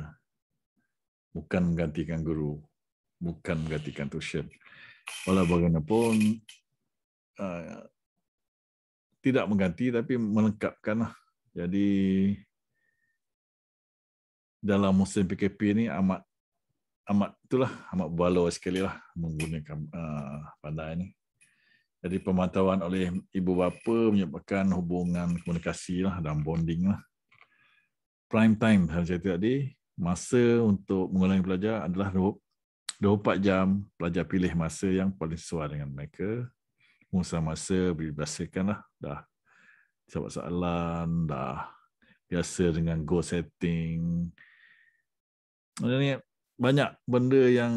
bukan menggantikan guru bukan menggantikan tuition. Walau bagaimanapun, uh, tidak mengganti tapi melengkapkan. Jadi dalam musim PKP ini amat amat itulah amat balau sekali lah menggunakan uh, pada ini. Jadi pemantauan oleh ibu bapa menyebabkan hubungan komunikasi lah dan bonding lah. Prime time, saya cakap tadi, masa untuk mengulangi pelajar adalah 24 jam pelajar pilih masa yang paling sesuai dengan mereka. Musa masa biasakanlah dah. Sebab soalan dah biasa dengan go setting. Maksudnya, banyak benda yang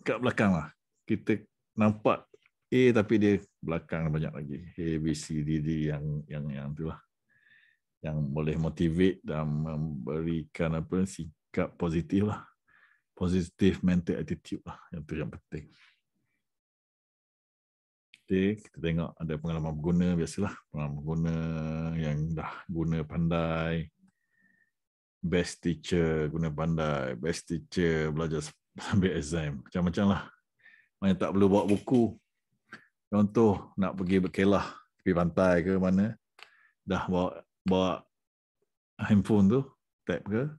kat belakang lah. Kita nampak A tapi dia belakang banyak lagi. A, B, C, D, D yang, yang, yang tu lah. Yang boleh motivate dan memberikan apa sikap positif lah. Positif, mental attitude lah yang tu yang penting. Okay, kita tengok ada pengalaman berguna biasalah. Pengalaman berguna yang dah guna pandai. Best teacher guna pandai. Best teacher belajar sambil exam. Macam-macam lah. Mana tak perlu bawa buku. Contoh nak pergi berkelah. Pergi pantai ke mana. Dah bawa, bawa handphone tu. Tap ke.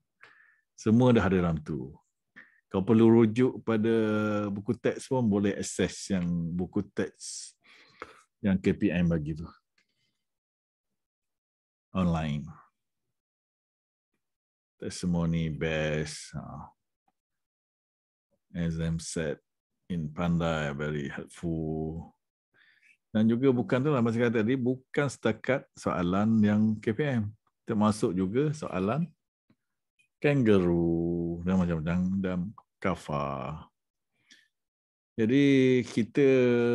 Semua dah ada dalam tu kau perlu rujuk pada buku teks pun boleh akses yang buku teks yang KPM bagi tu online testimony best ha. exam set in panda very helpful dan juga bukan tu lah masa kata tadi bukan setakat soalan yang KPM termasuk juga soalan kangaroo dan macam dan dan kafar. Jadi kita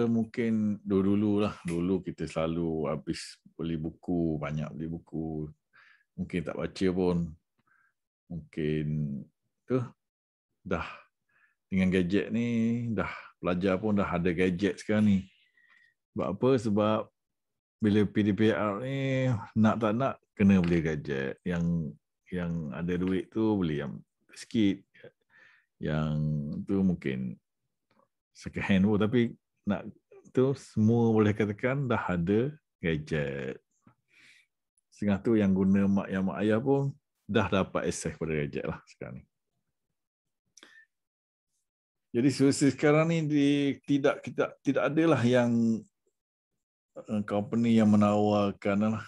mungkin dulu-dulu lah, dulu kita selalu habis beli buku, banyak beli buku. Mungkin tak baca pun. Mungkin tu dah dengan gadget ni dah pelajar pun dah ada gadget sekarang ni. Sebab apa? Sebab bila PDPR ni nak tak nak kena beli gadget yang yang ada duit tu beli yang sikit yang tu mungkin second hand pun tapi nak tu semua boleh katakan dah ada gadget setengah tu yang guna mak yang mak ayah pun dah dapat access pada gadget lah sekarang ni jadi sesuai sekarang ni di, tidak kita tidak adalah yang eh, company yang menawarkan lah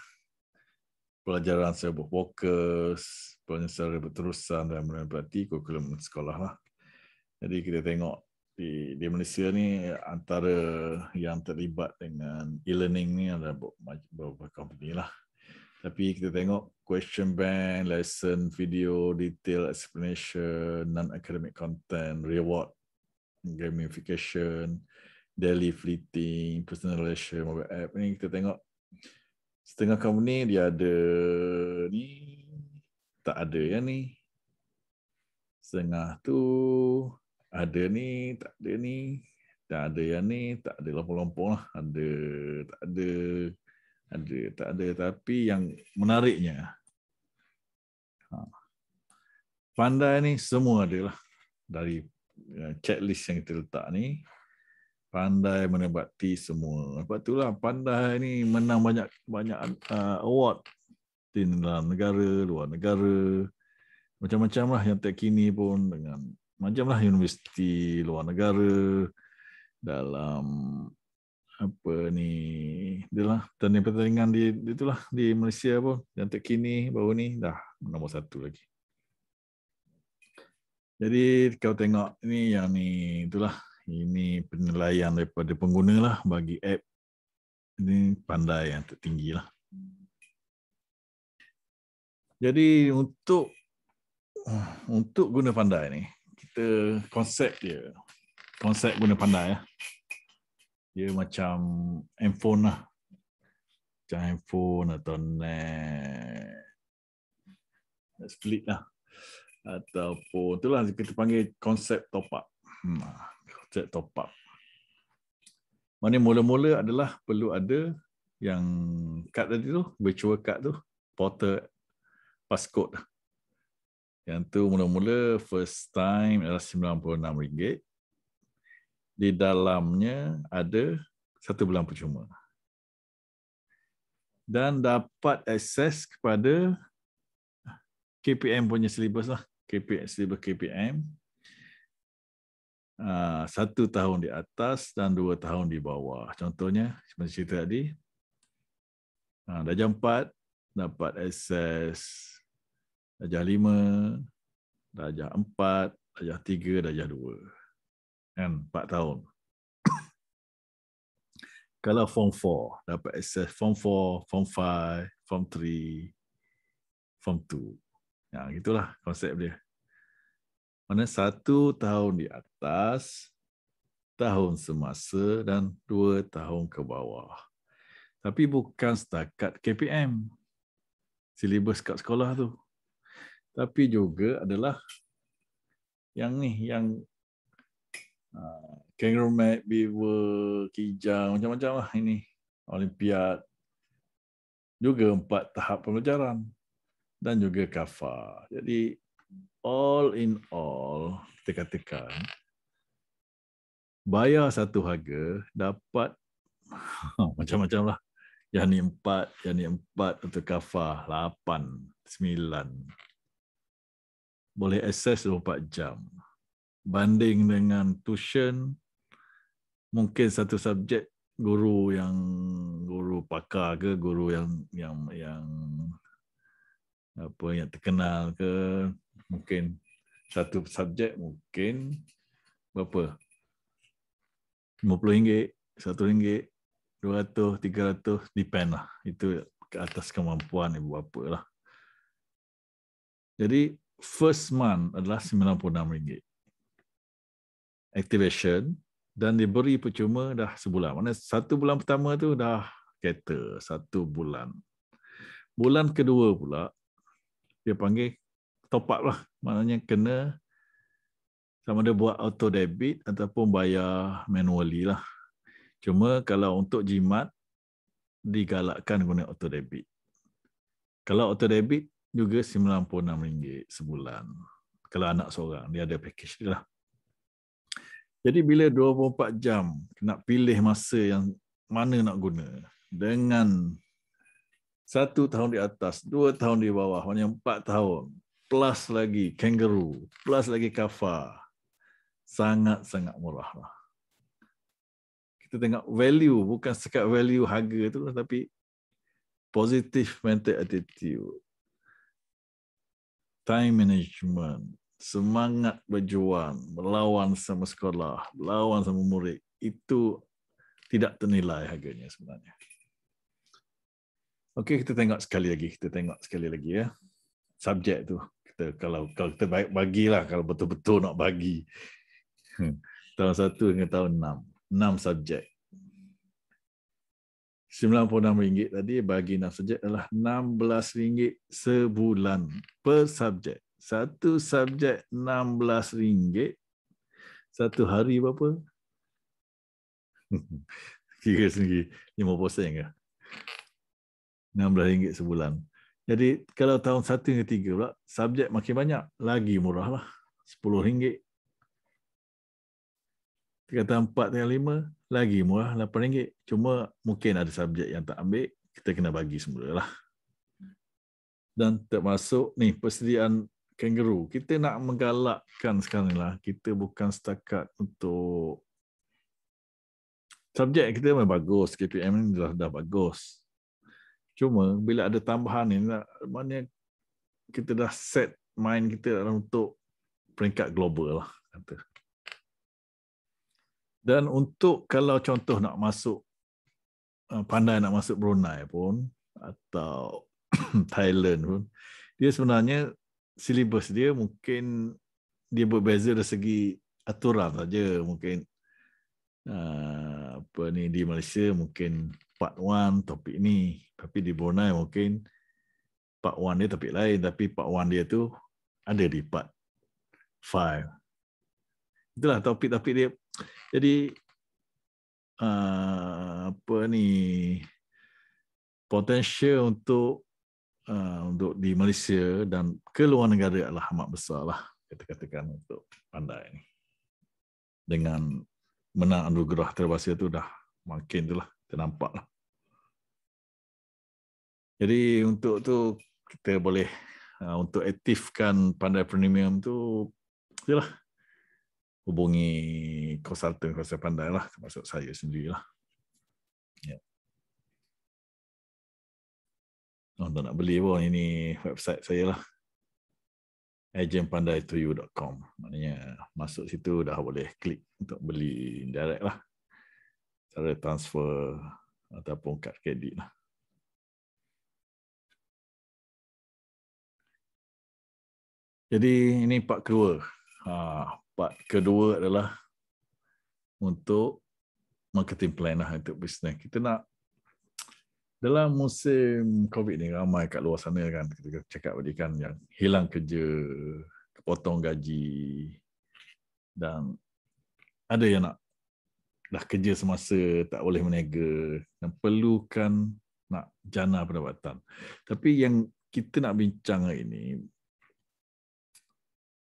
pelajaran saya berfokus, pelajaran secara berterusan dan mulai berhati kurikulum sekolah lah. Jadi kita tengok di, di Malaysia ni antara yang terlibat dengan e-learning ni ada beberapa company lah. Tapi kita tengok question bank, lesson, video, detail, explanation, non-academic content, reward, gamification, daily fleeting, personalization, mobile app. Ini kita tengok Setengah kamu ni dia ada ni tak ada ya ni. Setengah tu ada ni tak ada ni. Tak ada ya ni, tak ada lompong-lompong lah. Ada, tak ada. Ada, tak ada. Tapi yang menariknya, ha. Panda ni semua adalah Dari eh, checklist yang kita letak ni pandai menebati semua. Lepas itulah pandai ni menang banyak banyak uh, award di dalam negara, luar negara. Macam-macam lah yang terkini pun dengan macam lah universiti luar negara dalam apa ni itulah tanding pertandingan di itulah di Malaysia pun yang terkini baru ni dah nombor satu lagi. Jadi kau tengok ni yang ni itulah ini penilaian daripada pengguna lah bagi app ini pandai yang tertinggi lah. Jadi untuk untuk guna pandai ni kita konsep dia konsep guna pandai ya. Dia macam handphone lah. Macam handphone atau net. Split lah. Ataupun itulah kita panggil konsep top up. Hmm set top up. Mana mula-mula adalah perlu ada yang card tadi tu, virtual card tu, portal passcode. Yang tu mula-mula first time adalah RM96. Di dalamnya ada satu bulan percuma. Dan dapat akses kepada KPM punya syllabus lah. KPM, syllabus KPM. Ah, satu tahun di atas dan dua tahun di bawah. Contohnya, seperti cerita tadi, ah, darjah empat dapat akses darjah lima, darjah empat, darjah tiga, darjah dua. Kan? Empat tahun. Kalau form 4, dapat akses form 4, form 5, form 3, form 2. Ya, itulah konsep dia mana satu tahun di atas, tahun semasa dan dua tahun ke bawah. Tapi bukan setakat KPM, silibus kat sekolah tu. Tapi juga adalah yang ni, yang uh, kangaroo mat, beaver, kijang, macam-macam lah ini. Olimpiad. Juga empat tahap pembelajaran. Dan juga kafa. Jadi all in all, kita katakan, bayar satu harga dapat macam-macam lah. Yang ni empat, yang ni empat untuk kafah, lapan, sembilan. Boleh akses 24 jam. Banding dengan tuition, mungkin satu subjek guru yang guru pakar ke guru yang yang yang apa yang terkenal ke mungkin satu subjek mungkin berapa? RM50, RM1, RM200, RM300, depend lah. Itu ke atas kemampuan ibu bapa lah. Jadi, first month adalah RM96. Activation dan diberi percuma dah sebulan. Mana satu bulan pertama tu dah kereta, satu bulan. Bulan kedua pula, dia panggil top up lah. Maknanya kena sama ada buat auto debit ataupun bayar manually lah. Cuma kalau untuk jimat, digalakkan guna auto debit. Kalau auto debit, juga RM96 sebulan. Kalau anak seorang, dia ada package dia lah. Jadi bila 24 jam, nak pilih masa yang mana nak guna. Dengan satu tahun di atas, dua tahun di bawah, maknanya empat tahun plus lagi kangaroo, plus lagi kafa, Sangat-sangat murah lah. Kita tengok value, bukan sekat value harga itu, lah, tapi positif, mental attitude. Time management, semangat berjuang, melawan sama sekolah, melawan sama murid, itu tidak ternilai harganya sebenarnya. Okey, kita tengok sekali lagi. Kita tengok sekali lagi ya. Subjek tu, kata kalau kalau kita baik bagilah kalau betul-betul nak bagi hmm. tahun 1 hingga tahun 6 6 subjek RM96 tadi bagi 6 subjek adalah RM16 sebulan per subjek satu subjek RM16 satu hari berapa kira sendiri 5% ke RM16 sebulan jadi kalau tahun satu hingga tiga, pula, subjek makin banyak, lagi murah lah. RM10. Tiga tahun empat dengan lima lagi murah lapan 8 Cuma mungkin ada subjek yang tak ambil, kita kena bagi semula lah. Dan termasuk ni persediaan kangaroo. Kita nak menggalakkan sekarang lah. Kita bukan setakat untuk subjek kita memang bagus. KPM ni dah, dah bagus. Cuma bila ada tambahan ni, maknanya kita dah set mind kita dalam untuk peringkat global lah. Kata. Dan untuk kalau contoh nak masuk, eh, pandai nak masuk Brunei pun, atau Thailand pun, dia sebenarnya silibus dia mungkin dia berbeza dari segi aturan saja mungkin eh, apa ni di Malaysia mungkin part 1 topik ni. Tapi di Brunei mungkin part 1 dia topik lain. Tapi part 1 dia tu ada di part Five. Itulah topik-topik dia. Jadi, uh, apa ni, potensial untuk uh, untuk di Malaysia dan ke luar negara adalah amat besar lah. Kita katakan untuk pandai ini. Dengan menang anugerah terbahasa itu dah makin itulah lah. Jadi untuk tu kita boleh uh, untuk aktifkan pandai premium tu itulah hubungi konsultan konsultan pandai lah termasuk saya sendiri lah. Ya. Oh, nak beli pun ini website saya lah. agentpandai 2 masuk situ dah boleh klik untuk beli direct lah cara transfer ataupun kad kredit lah. Jadi ini part kedua. Ha, part kedua adalah untuk marketing plan lah untuk bisnes. Kita nak dalam musim COVID ni ramai kat luar sana kan kita cakap tadi kan yang hilang kerja, potong gaji dan ada yang nak dah kerja semasa tak boleh meniaga dan perlukan nak jana pendapatan. Tapi yang kita nak bincang hari ini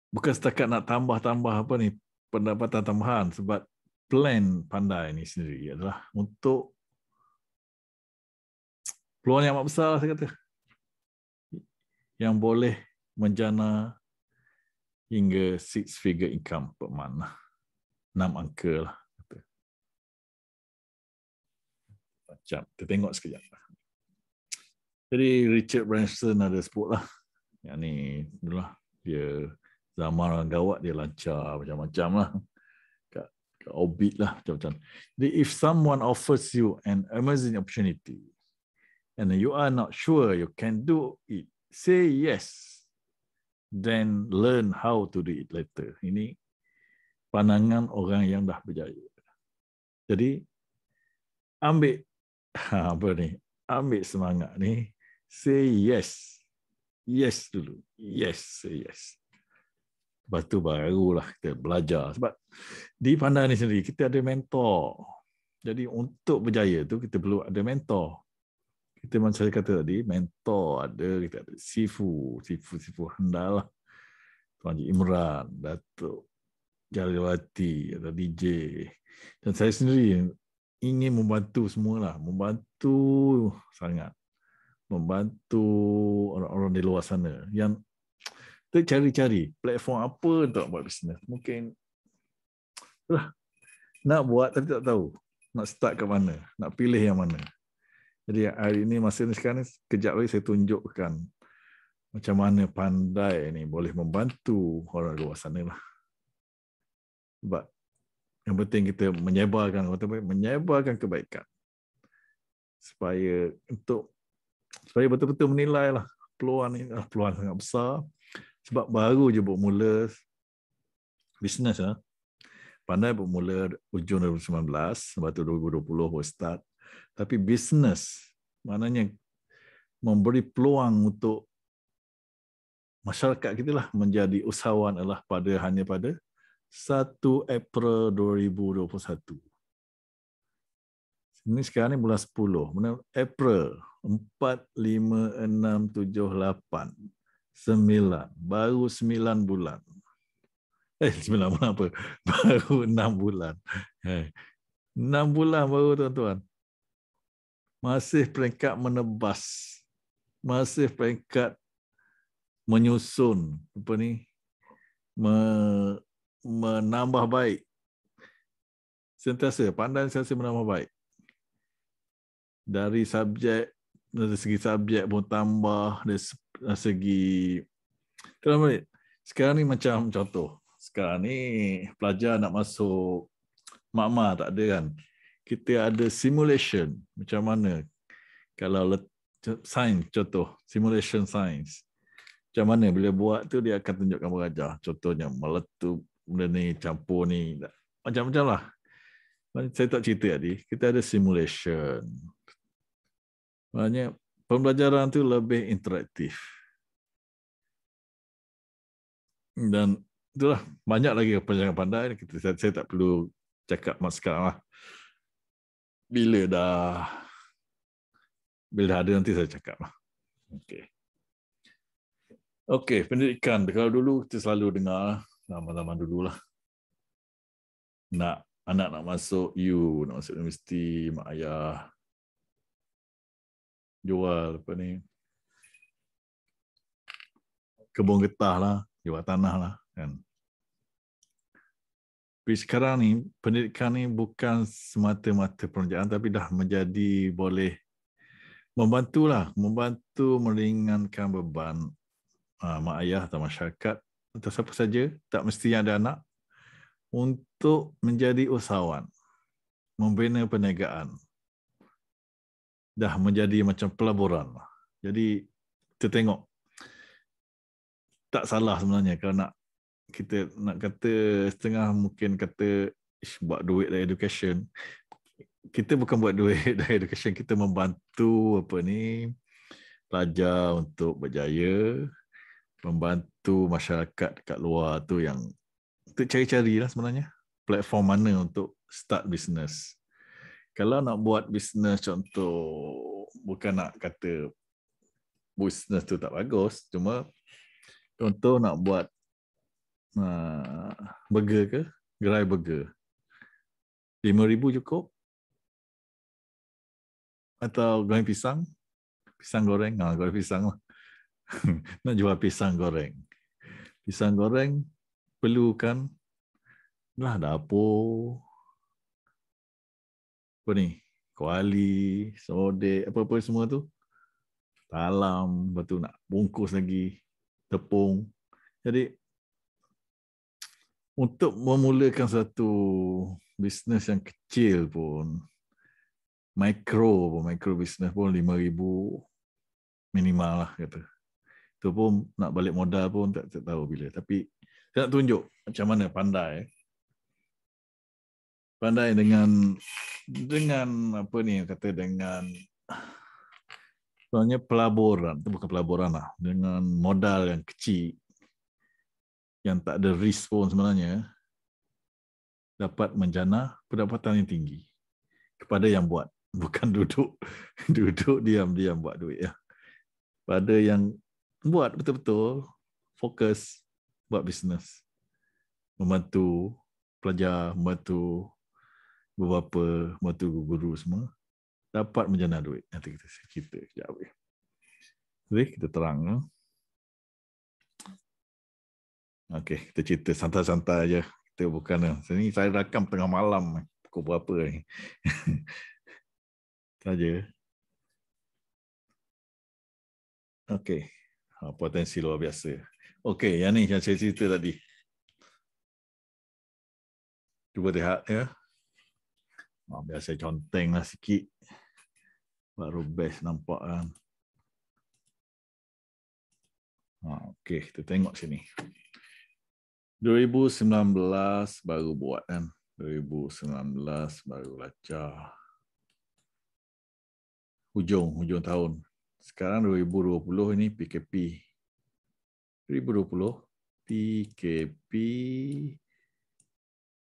bukan setakat nak tambah-tambah apa ni pendapatan tambahan sebab plan pandai ini sendiri adalah untuk peluang yang amat besar saya kata yang boleh menjana hingga six figure income per month. 6 lah. angka lah. Sekejap, kita tengok sekejap. Jadi Richard Branson ada sebut lah. Yang ni, itulah. Dia zaman gawat, dia lancar macam-macam lah. Obit lah macam-macam. Jadi if someone offers you an amazing opportunity and you are not sure you can do it, say yes. Then learn how to do it later. Ini pandangan orang yang dah berjaya. Jadi, ambil Ha, apa ni ambil semangat ni say yes yes dulu yes say yes lepas tu barulah kita belajar sebab di pandan ni sendiri kita ada mentor jadi untuk berjaya tu kita perlu ada mentor kita macam saya kata tadi mentor ada kita ada sifu sifu sifu handal lah. Tuan Haji Imran, Datuk Jalilwati, ada DJ. Dan saya sendiri ingin membantu semualah membantu sangat membantu orang-orang di luar sana yang kita cari-cari platform apa untuk buat bisnes mungkin lah nak buat tapi tak tahu nak start ke mana nak pilih yang mana jadi hari ini masa ni sekarang ni, kejap lagi saya tunjukkan macam mana pandai ini boleh membantu orang luar sana lah. But yang penting kita menyebarkan apa tu menyebarkan kebaikan. Supaya untuk supaya betul-betul menilai lah peluang ini ah, peluang sangat besar sebab baru je buat mula bisnes lah. Pandai bermula ujung 2019, lepas tu 2020 pun start. Tapi bisnes, maknanya memberi peluang untuk masyarakat kita lah menjadi usahawan adalah pada hanya pada 2020. 1 April 2021. Ini sekarang ini bulan 10. Mana April 4 5 6 7 8 9 baru 9 bulan. Eh 9 bulan apa? Baru 6 bulan. Eh. 6 bulan baru tuan-tuan. Masih peringkat menebas. Masih peringkat menyusun apa ni? Me, menambah baik. Sentiasa pandai sentiasa menambah baik. Dari subjek dari segi subjek pun tambah dari segi kalau balik sekarang ni macam contoh sekarang ni pelajar nak masuk makma tak ada kan kita ada simulation macam mana kalau sains contoh simulation science macam mana bila buat tu dia akan tunjukkan pelajar contohnya meletup benda ni campur ni macam-macam lah saya tak cerita tadi kita ada simulation maknanya pembelajaran tu lebih interaktif dan itulah banyak lagi pembelajaran pandai kita saya tak perlu cakap masa sekarang lah bila dah bila dah ada nanti saya cakap lah okay Okey, pendidikan. Kalau dulu kita selalu dengar lama-lama dulu lah. Nak anak nak masuk U, nak masuk universiti, mak ayah jual apa ni. Kebun getah lah, jual tanah lah kan. Tapi sekarang ni, pendidikan ni bukan semata-mata perunjaan tapi dah menjadi boleh membantulah, membantu meringankan beban ah, mak ayah atau masyarakat atau siapa saja, tak mesti ada anak, untuk menjadi usahawan, membina perniagaan, dah menjadi macam pelaburan. Lah. Jadi, kita tengok. Tak salah sebenarnya kalau nak kita nak kata setengah mungkin kata buat duit dari education. Kita bukan buat duit dari education, kita membantu apa ni pelajar untuk berjaya, membantu tu masyarakat dekat luar tu yang tu cari-cari lah sebenarnya platform mana untuk start business. Kalau nak buat business contoh bukan nak kata business tu tak bagus cuma contoh nak buat uh, burger ke gerai burger 5000 cukup atau goreng pisang pisang goreng ah goreng pisang lah nak jual pisang goreng pisang goreng kan? lah dapur apa ni kuali sode, apa-apa semua tu talam betul nak bungkus lagi tepung jadi untuk memulakan satu bisnes yang kecil pun mikro pun mikro bisnes pun 5000 minimal lah kata tu pun nak balik modal pun tak, tak tahu bila tapi saya nak tunjuk macam mana pandai pandai dengan dengan apa ni kata dengan soalnya pelaburan itu bukan pelaburan lah dengan modal yang kecil yang tak ada risk pun sebenarnya dapat menjana pendapatan yang tinggi kepada yang buat bukan duduk duduk diam-diam buat duit ya pada yang buat betul-betul fokus buat bisnes membantu pelajar membantu beberapa membantu guru semua dapat menjana duit nanti kita kita kejap ya jadi kita terang ya. Okey, kita cerita santai-santai aja. Kita bukan eh. Sini saya rakam tengah malam. Eh. Pukul berapa ni? Saja. Okey. Ha, potensi luar biasa. Okey, yang ni yang saya cerita tadi. Cuba lihat ya. Oh, ah, biasa conteng lah sikit. Baru best nampak kan. Oh, Okey, kita tengok sini. 2019 baru buat kan. 2019 baru lacar. Hujung, hujung tahun sekarang 2020 ini PKP. 2020 PKP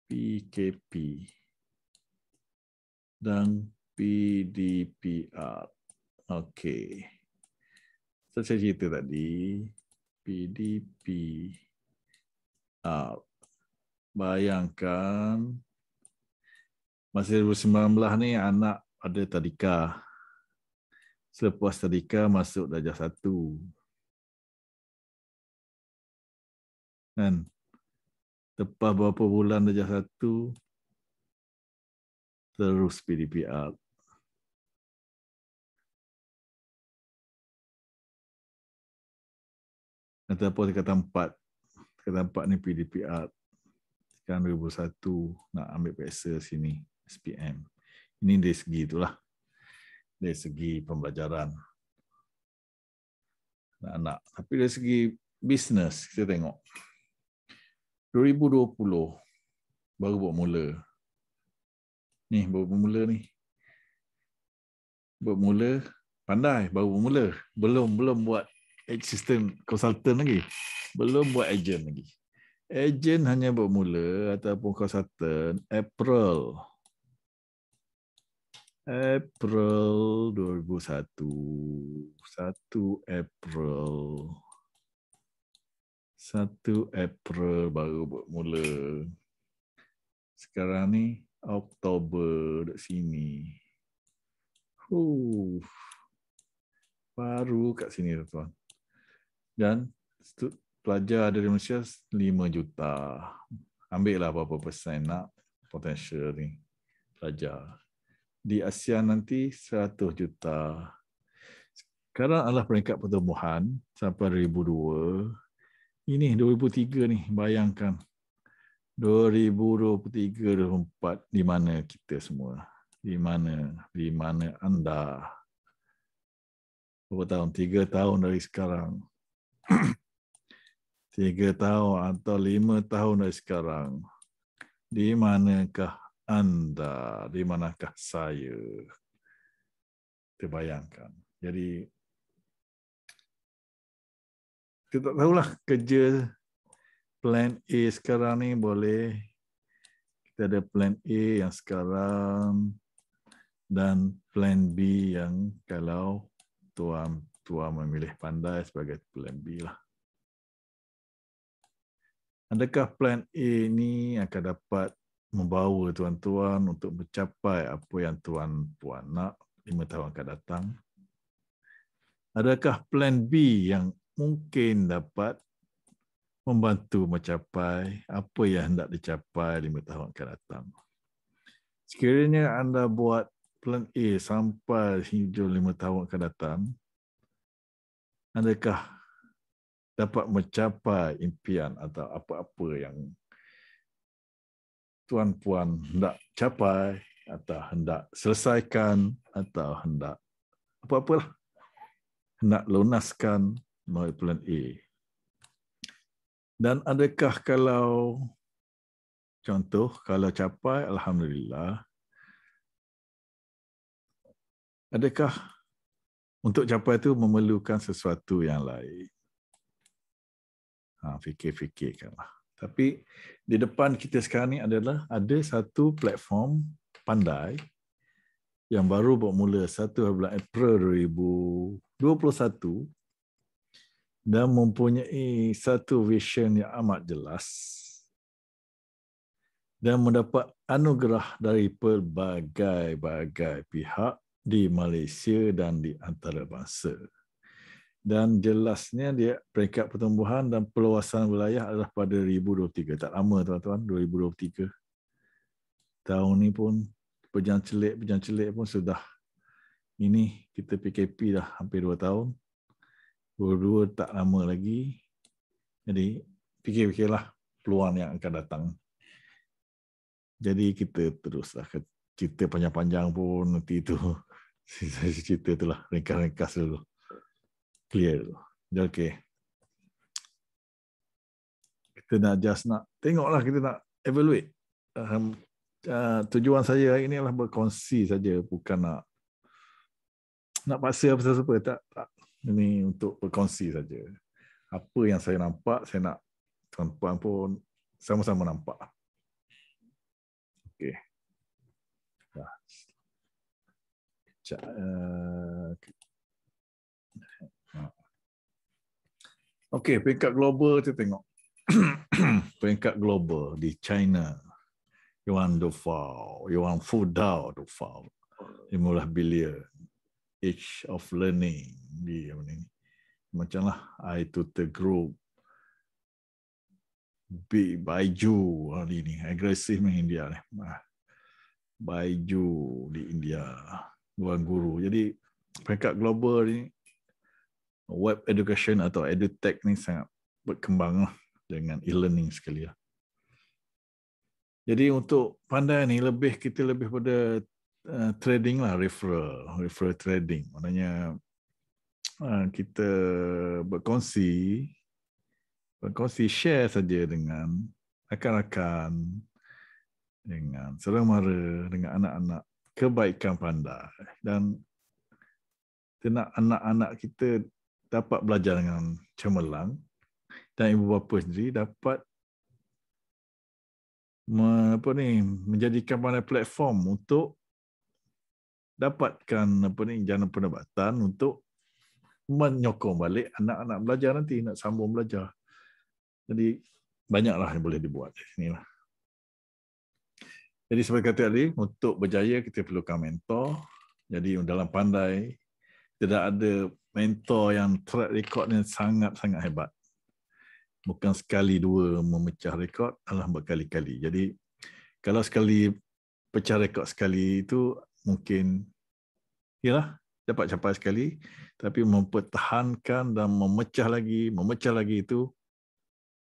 PKP dan PDPR. Okey. So, saya cerita tadi PDP R. Bayangkan masa 2019 ni anak ada tadika selepas tadika masuk darjah satu. Kan? Lepas beberapa bulan darjah satu, terus PDPR. Nanti apa kata empat. Kata empat ni PDPR. Sekarang 2001 nak ambil peksa sini SPM. Ini dari segi itulah dari segi pembelajaran anak-anak. Tapi dari segi bisnes, kita tengok. 2020 baru buat mula. Ni baru bermula ni. Buat mula, pandai baru bermula. Belum belum buat assistant consultant lagi. Belum buat agent lagi. Agent hanya bermula ataupun consultant April April 2001. 1 April. 1 April baru buat mula. Sekarang ni Oktober dekat sini. Huh. Baru kat sini tuan. Dan pelajar dari Malaysia 5 juta. Ambil lah berapa persen nak potensial ni pelajar di Asia nanti 100 juta. Sekarang adalah peringkat pertumbuhan sampai 2002. Ini 2003 ni, bayangkan. 2023 2024 di mana kita semua? Di mana? Di mana anda? Berapa tahun? Tiga tahun dari sekarang. Tiga tahun atau lima tahun dari sekarang. Di manakah anda di manakah saya terbayangkan jadi kita tak tahulah kerja plan A sekarang ni boleh kita ada plan A yang sekarang dan plan B yang kalau tuan tua memilih pandai sebagai plan B lah. Adakah plan A ini akan dapat membawa tuan-tuan untuk mencapai apa yang tuan-tuan nak lima tahun akan datang? Adakah plan B yang mungkin dapat membantu mencapai apa yang hendak dicapai lima tahun akan datang? Sekiranya anda buat plan A sampai hingga lima tahun akan datang, adakah dapat mencapai impian atau apa-apa yang tuan-puan hendak capai atau hendak selesaikan atau hendak apa-apalah hendak lunaskan melalui plan A. Dan adakah kalau contoh kalau capai alhamdulillah adakah untuk capai itu memerlukan sesuatu yang lain? Ha, fikir-fikirkanlah. Tapi di depan kita sekarang ni adalah ada satu platform pandai yang baru bermula 1 April 2021 dan mempunyai satu vision yang amat jelas dan mendapat anugerah dari pelbagai-bagai pihak di Malaysia dan di antarabangsa dan jelasnya dia peringkat pertumbuhan dan peluasan wilayah adalah pada 2023. Tak lama tuan-tuan, 2023. Tahun ni pun pejalan celik, pejalan celik pun sudah. Ini kita PKP dah hampir 2 tahun. dua tak lama lagi. Jadi fikir-fikirlah peluang yang akan datang. Jadi kita teruslah cerita panjang-panjang pun nanti itu. Saya cerita itulah ringkas-ringkas dulu clear tu. Dia okay. Kita nak just nak tengoklah kita nak evaluate. Um, uh, tujuan saya hari ini adalah berkongsi saja bukan nak nak paksa apa apa tak, tak. Ini untuk berkongsi saja. Apa yang saya nampak, saya nak tuan-tuan pun sama-sama nampak. Okey. Ya. Uh, Okey, peringkat global kita tengok. peringkat global di China. Yuan Dufao, Yuan Fu Dao Dufao. Imulah bilion. Age of learning. di apa ni. Macamlah I to the group. Big Baiju hari ni. Agresif meng India ni. Ah. Baiju di India. Yuan Guru. Jadi peringkat global ni web education atau edutech ni sangat berkembang lah dengan e-learning sekali lah. Jadi untuk pandai ni lebih kita lebih pada uh, trading lah referral, referral trading. Maknanya uh, kita berkongsi berkongsi share saja dengan rakan-rakan dengan saudara mara dengan anak-anak kebaikan pandai dan kita nak anak-anak kita dapat belajar dengan cemerlang dan ibu bapa sendiri dapat me, apa ni menjadikan mana platform untuk dapatkan apa ni jana pendapatan untuk menyokong balik anak-anak belajar nanti nak sambung belajar. Jadi banyaklah yang boleh dibuat. Inilah. Jadi seperti kata tadi, untuk berjaya kita perlukan mentor. Jadi dalam pandai tidak ada mentor yang track recordnya sangat-sangat hebat. Bukan sekali dua memecah rekod, alah berkali-kali. Jadi kalau sekali pecah rekod sekali itu mungkin ialah dapat capai sekali tapi mempertahankan dan memecah lagi, memecah lagi itu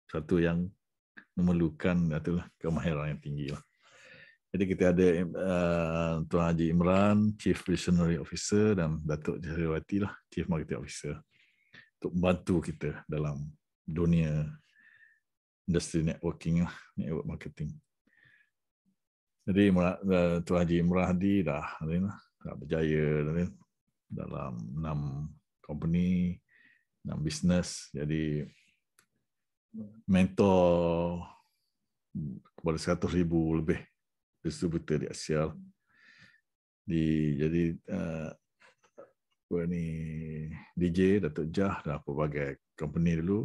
satu yang memerlukan itulah kemahiran yang tinggi. Lah. Jadi kita ada uh, Tuan Haji Imran, Chief Visionary Officer dan Datuk Jahriwati lah, Chief Marketing Officer untuk membantu kita dalam dunia industri networking lah, network marketing. Jadi eh, Tuan Haji Imran Hadi dah, dah, lah, dah berjaya dah, dalam enam company, enam bisnes. Jadi mentor kepada 100 ribu lebih betul di Asia. Di jadi uh, ni DJ Datuk Jah dah apa bagai company dulu.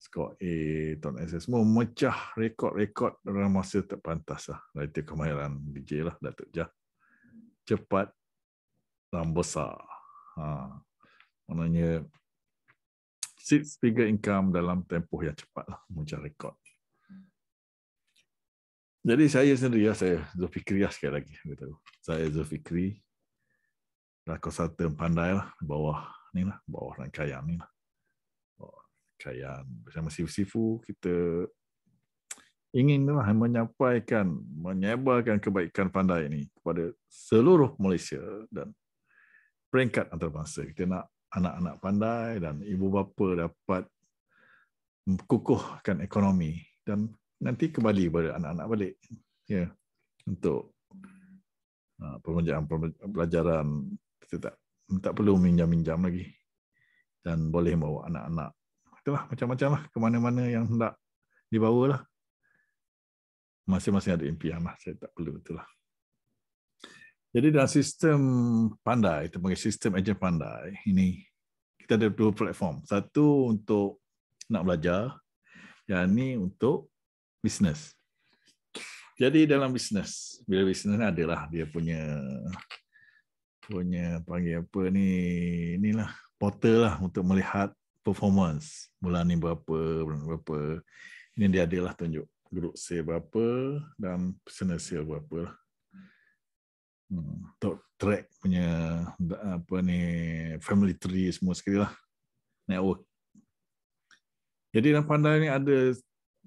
Scott A, ton SS semua mecah rekod-rekod dalam masa tak pantas lah. Itu kemahiran DJ lah Datuk Jah. Cepat dan besar. Ha. Maknanya six figure income dalam tempoh yang cepat lah. Mecah rekod. Jadi saya sendiri ya saya Zulfikri lah sekali lagi beritahu. Saya Zulfikri. Rako satu pandai lah bawah ni lah bawah rangkaian ni lah. Rangkaian bersama sifu-sifu kita ingin lah menyampaikan menyebarkan kebaikan pandai ini kepada seluruh Malaysia dan peringkat antarabangsa. Kita nak anak-anak pandai dan ibu bapa dapat kukuhkan ekonomi dan nanti kembali kepada anak-anak balik ya untuk ha, pembelajaran pelajaran kita tak tak perlu minjam-minjam lagi dan boleh bawa anak-anak itulah macam-macam lah ke mana-mana yang hendak dibawa lah masing-masing ada impian lah saya tak perlu itulah jadi dalam sistem pandai itu panggil sistem ejen pandai ini kita ada dua platform satu untuk nak belajar yang ini untuk bisnes. Jadi dalam bisnes, bila bisnes adalah dia punya punya panggil apa ni, inilah portal lah untuk melihat performance. Bulan ni berapa, bulan berapa. Ini dia adalah tunjuk group sale berapa dan personal sale berapa lah. Hmm, untuk track punya apa ni family tree semua sekali lah. Network. Jadi dalam pandai ni ada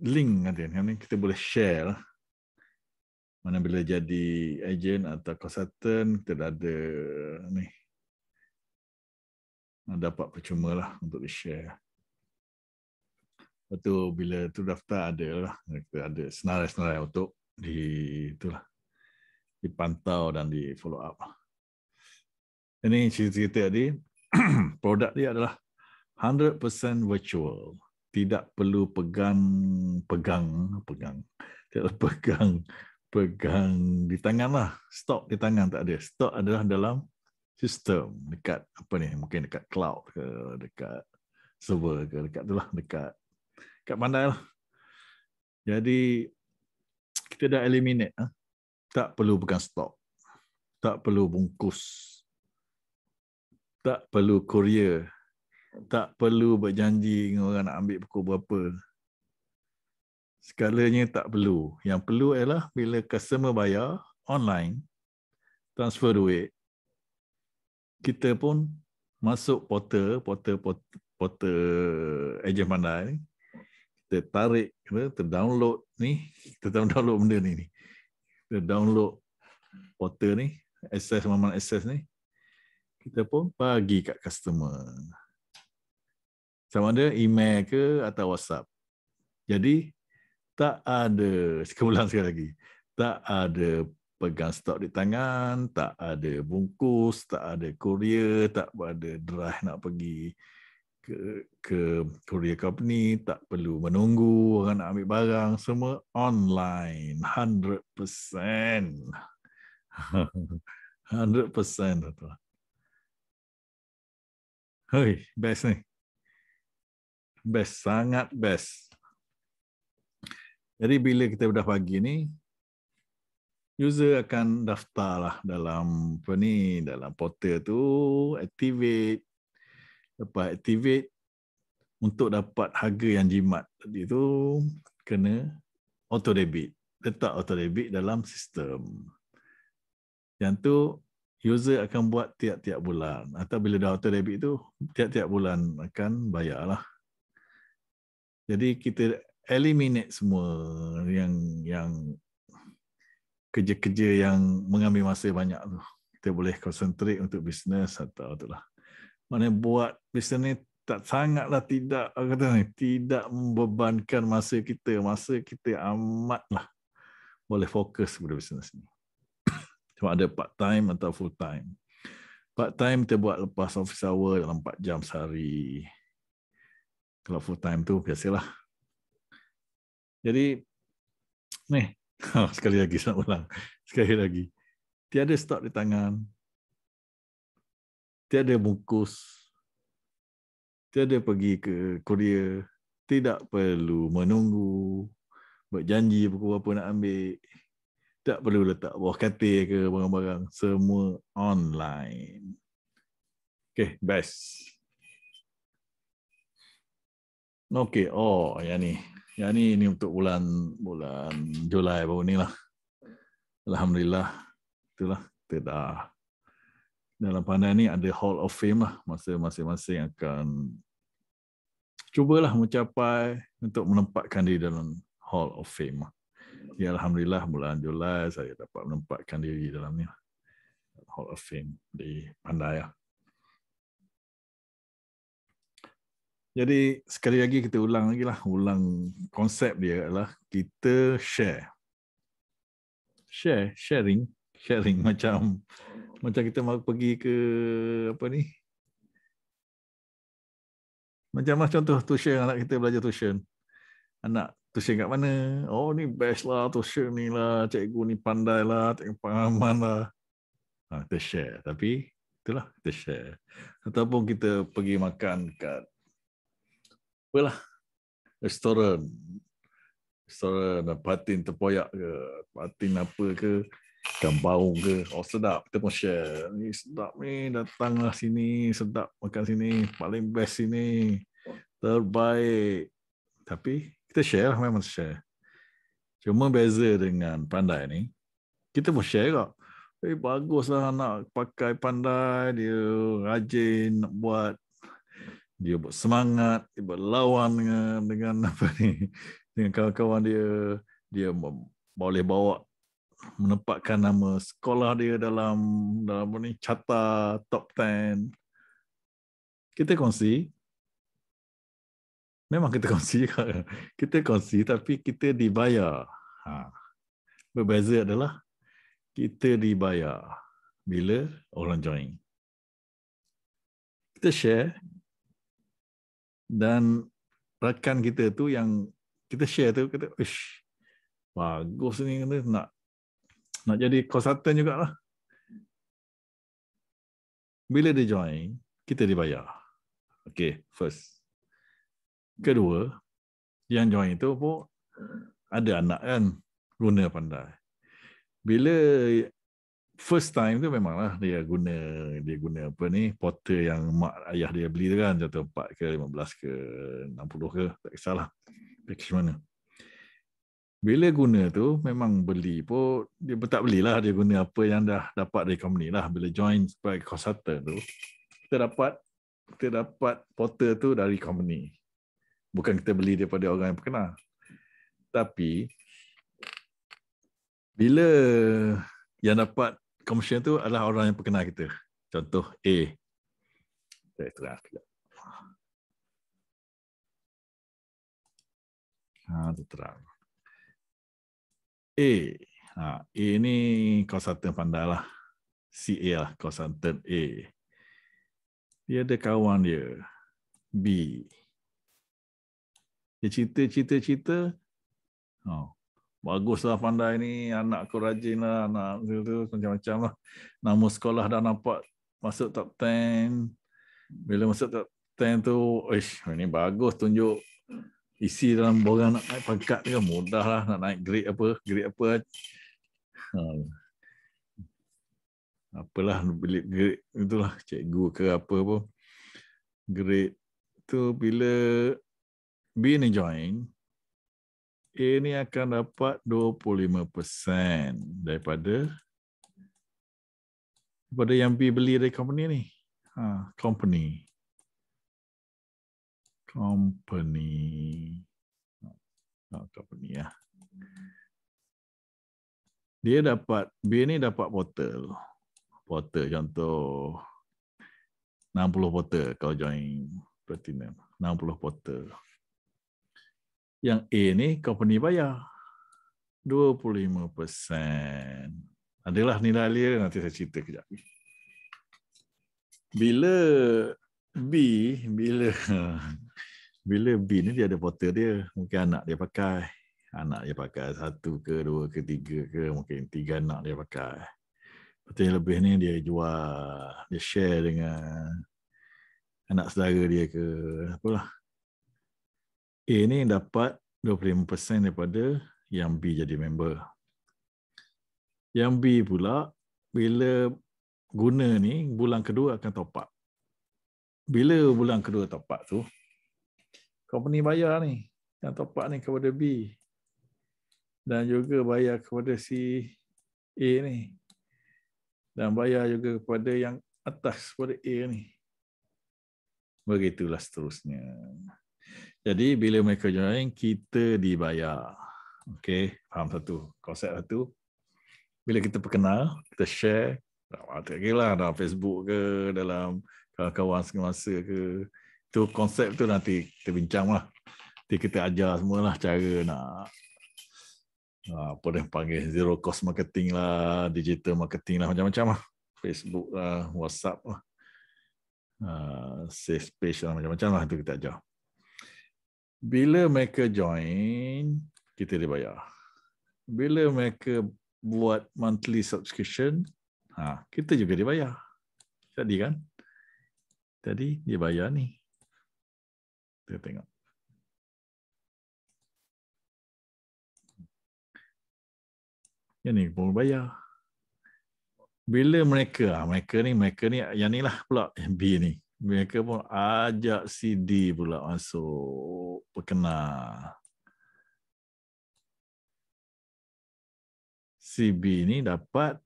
link kata ni. Yang kita boleh share lah. Mana bila jadi agent atau consultant, kita dah ada ni. Dapat percuma lah untuk di share. Lepas tu bila tu daftar ada lah. Kita ada senarai-senarai untuk di itulah dipantau dan di follow up. Ini cerita-cerita tadi. Produk dia adalah 100% virtual tidak perlu pegang pegang pegang tidak pegang pegang di tanganlah. lah di tangan tak ada stop adalah dalam sistem dekat apa ni mungkin dekat cloud ke dekat server ke dekat tu lah dekat dekat pandai lah jadi kita dah eliminate ah. tak perlu pegang stop tak perlu bungkus tak perlu courier tak perlu berjanji dengan orang nak ambil pukul berapa. Sekalanya tak perlu. Yang perlu ialah bila customer bayar online, transfer duit, kita pun masuk portal, portal, portal, portal ejen pandai ni, kita tarik, kita download ni, kita download benda ni Kita download portal ni, access, mana access ni, kita pun bagi kat customer sama ada email ke atau WhatsApp. Jadi tak ada sekulang sekali lagi. Tak ada pegang stok di tangan, tak ada bungkus, tak ada kurier, tak ada drive nak pergi ke ke courier company, tak perlu menunggu orang nak ambil barang, semua online 100%. 100% Hei, best ni best sangat best jadi bila kita dah pagi ni user akan daftarlah dalam apa ni dalam portal tu activate lepas activate untuk dapat harga yang jimat tadi tu kena auto debit letak auto debit dalam sistem yang tu user akan buat tiap-tiap bulan atau bila dah auto debit tu tiap-tiap bulan akan bayarlah jadi kita eliminate semua yang yang kerja-kerja yang mengambil masa banyak tu. Kita boleh konsentrate untuk bisnes atau itulah. Mana buat bisnes ni tak sangatlah tidak kata ni, tidak membebankan masa kita. Masa kita amatlah boleh fokus pada bisnes ni. Cuma ada part time atau full time. Part time kita buat lepas office hour dalam 4 jam sehari kalau full time tuh biasalah. Jadi nih oh, sekali lagi saya ulang sekali lagi tiada stok di tangan, tiada mukus, tiada pergi ke Korea, tidak perlu menunggu, berjanji pukul berapa nak ambil, tak perlu letak bawah katil ke barang-barang, semua online. Okay, best. Okey. Oh, yang ni. Yang ni ini untuk bulan bulan Julai baru ni lah. Alhamdulillah. Itulah. Tidak. Dalam pandai ni ada Hall of Fame lah. Masa masing-masing akan cubalah mencapai untuk menempatkan diri dalam Hall of Fame lah. Ya, Alhamdulillah bulan Julai saya dapat menempatkan diri dalam ni lah. Hall of Fame di pandai lah. Jadi sekali lagi kita ulang lagi lah, ulang konsep dia adalah kita share, share, sharing, sharing macam macam kita mau pergi ke apa ni? Macam macam contoh tuition anak kita belajar tuition, anak tuition kat mana? Oh ni best lah tuition ni lah, cikgu ni pandai lah, tengok pengalaman lah. Ha, kita share, tapi itulah kita share. Ataupun kita pergi makan kat apalah restoran restoran eh, patin terpoyak ke patin apa ke ikan baung ke oh sedap kita pun share ni sedap ni datanglah sini sedap makan sini paling best sini terbaik tapi kita share lah memang share cuma beza dengan pandai ni kita pun share kok Eh, baguslah anak pakai pandai, dia rajin nak buat dia buat semangat, dia buat lawan dengan dengan apa ni dengan kawan-kawan dia, dia boleh bawa menempatkan nama sekolah dia dalam dalam ni carta top 10. Kita kongsi. Memang kita kongsi. Kita kongsi tapi kita dibayar. Ha. Berbeza adalah kita dibayar bila orang join. Kita share, dan rakan kita tu yang kita share tu kata ish bagus ni kata nak nak jadi konsultan jugalah bila dia join kita dibayar okey first kedua yang join tu pun ada anak kan guna pandai bila first time tu memanglah dia guna dia guna apa ni porter yang mak ayah dia beli tu kan contoh 4 ke 15 ke 60 ke tak kisahlah package mana bila guna tu memang beli pun dia pun tak belilah dia guna apa yang dah dapat dari company lah bila join sebagai consultant tu kita dapat kita dapat porter tu dari company bukan kita beli daripada orang yang berkenal tapi bila yang dapat commission tu adalah orang yang perkenal kita. Contoh A. Saya terang sekejap. Ha, tu terang. A. Ha, A ni consultant pandai lah. CA lah, consultant A. Dia ada kawan dia. B. Dia cerita-cerita-cerita. Oh baguslah pandai ni anak aku rajin lah anak tu, tu macam-macam lah nama sekolah dah nampak masuk top 10 bila masuk top 10 tu ish ini bagus tunjuk isi dalam borang nak naik pangkat ni kan mudah lah nak naik grade apa grade apa ha. apalah beli grade itulah cikgu ke apa pun grade tu bila bila join A ni akan dapat 25% daripada daripada yang B beli dari company ni. Ha, company. Company. Ha, company ya. Dia dapat B ni dapat portal. Portal contoh 60 portal kalau join platinum. 60 portal yang A ni company bayar 25%. Adalah nilai dia nanti saya cerita kejap. Bila B, bila bila B ni dia ada porter dia, mungkin anak dia pakai. Anak dia pakai satu ke dua ke tiga ke mungkin tiga anak dia pakai. Lepas lebih ni dia jual, dia share dengan anak saudara dia ke apalah. A ni dapat 25% daripada yang B jadi member. Yang B pula, bila guna ni, bulan kedua akan top up. Bila bulan kedua top up tu, company bayar ni, yang top up ni kepada B. Dan juga bayar kepada si A ni. Dan bayar juga kepada yang atas, kepada A ni. Begitulah seterusnya. Jadi bila mereka join kita dibayar. Okey, faham satu konsep satu. Lah bila kita perkenal, kita share, ah, tak okay lah, dalam Facebook ke, dalam kawan-kawan semasa ke. Itu konsep tu nanti kita bincang lah. Nanti kita ajar semualah cara nak ah, apa dia panggil zero cost marketing lah, digital marketing lah macam-macam lah. Facebook lah, WhatsApp lah. Uh, safe space lah macam-macam lah tu kita ajar bila mereka join kita dibayar. bila mereka buat monthly subscription ha kita juga dibayar. tadi kan tadi dia bayar ni kita tengok yang ni pun bayar bila mereka ha, mereka ni mereka ni yang ni lah pula MB ni mereka pun ajak CD pula masuk perkena. Si B ni dapat.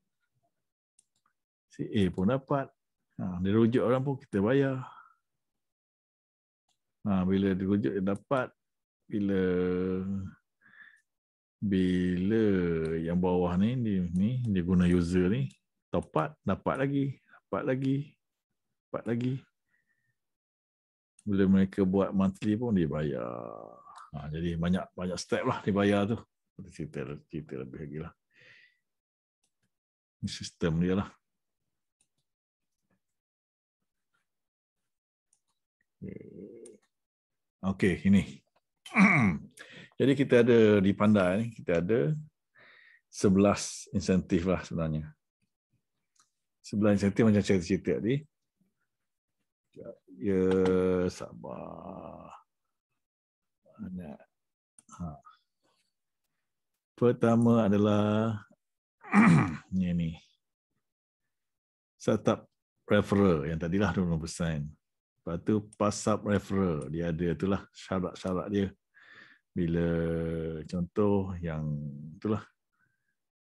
Si A pun dapat. Ha, dia rujuk orang pun kita bayar. Ha, bila dia rujuk dia dapat. Bila bila yang bawah ni ni, ni dia guna user ni dapat dapat lagi dapat lagi dapat lagi bila mereka buat monthly pun dibayar. Ha, jadi banyak banyak step lah dibayar tu. Cerita, cerita lebih lagi lah. Ini sistem dia lah. Okey, ini. jadi kita ada di pandai ni, kita ada 11 insentif lah sebenarnya. 11 insentif macam cerita-cerita tadi. -cerita Sekejap. Ya, sabar. Anak. Ha. Pertama adalah ni ni. Setup referral yang tadilah 20%. Lepas tu pasap referral dia ada itulah syarat-syarat dia. Bila contoh yang itulah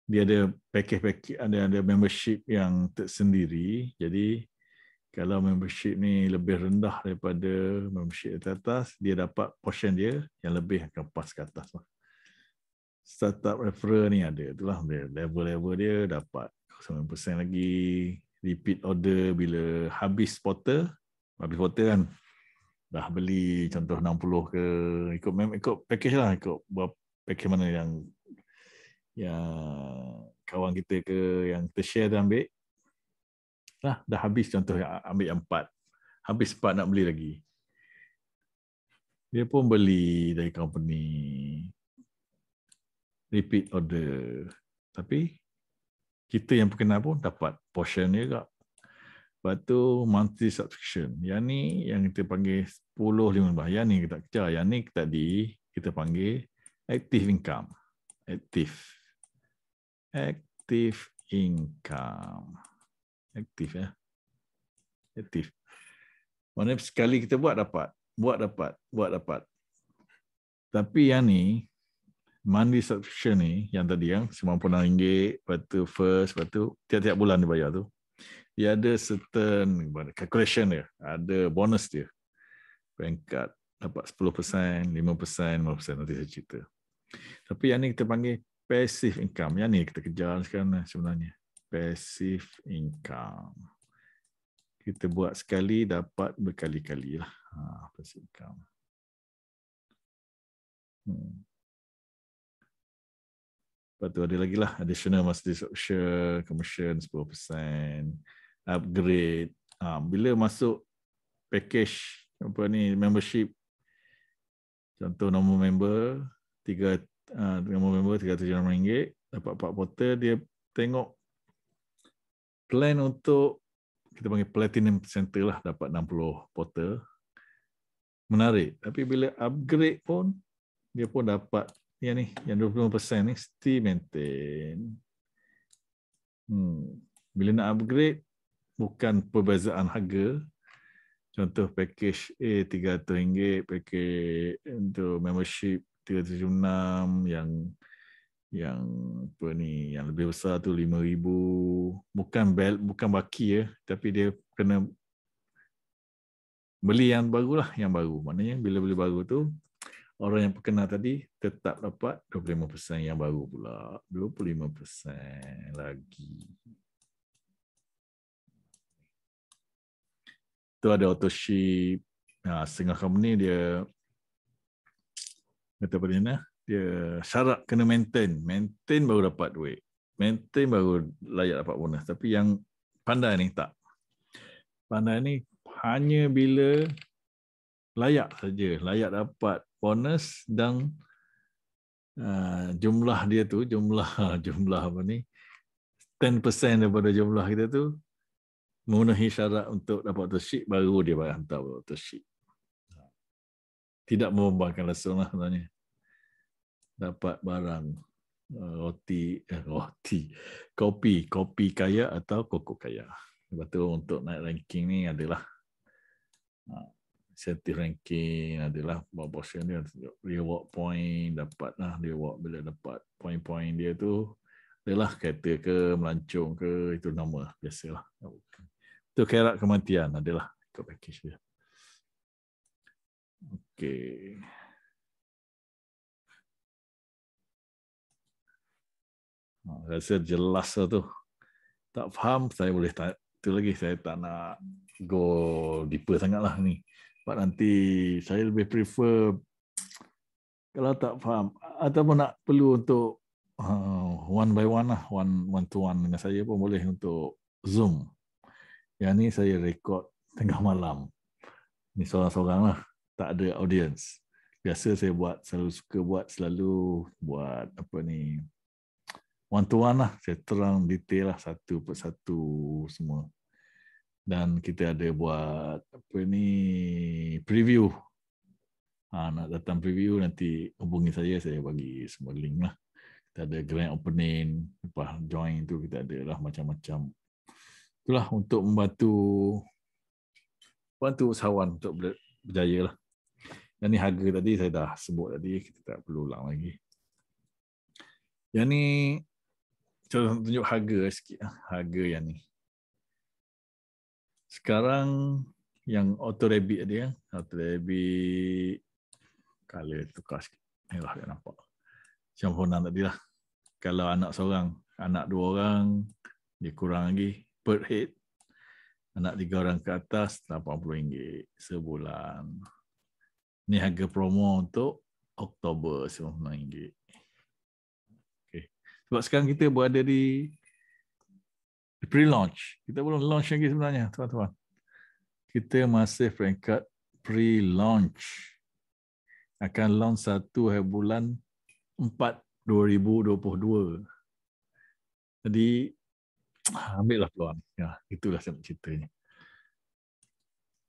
dia ada pakej-pakej ada ada membership yang tersendiri jadi kalau membership ni lebih rendah daripada membership di atas, dia dapat portion dia yang lebih akan pas ke atas. Lah. Startup referral ni ada. Itulah level-level dia dapat 9% lagi. Repeat order bila habis porter. Habis porter kan. Dah beli contoh 60 ke. Ikut ikut package lah. Ikut buat package mana yang yang kawan kita ke yang kita share ambil. Lah, dah habis contoh yang ambil yang empat. Habis empat nak beli lagi. Dia pun beli dari company. Repeat order. Tapi kita yang perkenal pun dapat portion dia juga. Lepas tu monthly subscription. Yang ni yang kita panggil 10-15. Yang ni kita tak kejar. Yang ni tadi kita panggil active income. Active. Active income aktif ya aktif mana sekali kita buat dapat buat dapat buat dapat tapi yang ni mandi subscription ni yang tadi yang RM96 lepas tu first lepas tu tiap-tiap bulan dibayar tu dia ada certain calculation dia ada bonus dia peringkat dapat 10% 5% 5% nanti saya cerita tapi yang ni kita panggil passive income yang ni kita kejar sekarang lah sebenarnya passive income. Kita buat sekali dapat berkali-kali lah ha, passive income. Hmm. Lepas tu ada lagi lah additional master disruption, commission 10%, upgrade. Ha, bila masuk package apa ni membership contoh nombor member tiga uh, nombor member tiga tujuh ringgit dapat empat portal dia tengok plan untuk kita panggil platinum center lah dapat 60 portal. Menarik. Tapi bila upgrade pun dia pun dapat yang ni yang 25% ni still maintain. Hmm. Bila nak upgrade bukan perbezaan harga. Contoh package A RM300, package untuk membership 376 yang yang apa ni yang lebih besar tu 5000 bukan bel bukan baki ya tapi dia kena beli yang barulah yang baru maknanya bila beli baru tu orang yang perkenal tadi tetap dapat 25% yang baru pula 25% lagi tu ada auto ship nah setengah company dia kata apa dia syarat kena maintain maintain baru dapat duit maintain baru layak dapat bonus tapi yang pandai ni tak pandai ni hanya bila layak saja layak dapat bonus dan uh, jumlah dia tu jumlah jumlah apa ni 10% daripada jumlah kita tu memenuhi syarat untuk dapat tersheet baru dia bayar hantar tersheet tidak membebankan langsung lah sebenarnya dapat barang eh, roti eh, roti kopi kopi kaya atau koko kaya. Lepas tu untuk naik ranking ni adalah ah, setiap ranking adalah proportion dia reward point dapat lah reward bila dapat point-point dia tu adalah kereta ke melancung ke itu nama biasalah itu kerak kematian adalah ikut package dia okey Ah, rasa jelas tu. Tak faham, saya boleh tak. Itu lagi, saya tak nak go deeper lah ni. Sebab nanti saya lebih prefer kalau tak faham ataupun nak perlu untuk ah, one by one lah, one, one to one dengan saya pun boleh untuk Zoom. Yang ni saya rekod tengah malam. Ni seorang-seorang lah, tak ada audience. Biasa saya buat, selalu suka buat, selalu buat apa ni, one to one lah. Saya terang detail lah satu per satu semua. Dan kita ada buat apa ni preview. Ha, nak datang preview nanti hubungi saya, saya bagi semua link lah. Kita ada grand opening, apa join tu kita ada lah macam-macam. Itulah untuk membantu bantu usahawan untuk berjaya lah. Yang ni harga tadi saya dah sebut tadi, kita tak perlu ulang lagi. Yang ni Contoh tunjuk harga sikit. Lah, harga yang ni. Sekarang yang auto rabbit dia. Auto rabbit. Color tukar sikit. lah, tak nampak. Macam honan tadi lah. Kalau anak seorang. Anak dua orang. Dia kurang lagi. Per head. Anak tiga orang ke atas. RM80 sebulan. Ni harga promo untuk Oktober RM99. Sebab sekarang kita berada di pre-launch. Kita belum launch lagi sebenarnya, tuan-tuan. Kita masih peringkat pre-launch. Akan launch satu hari bulan 4 2022. Jadi, ambillah tuan. Ya, itulah saya ceritanya.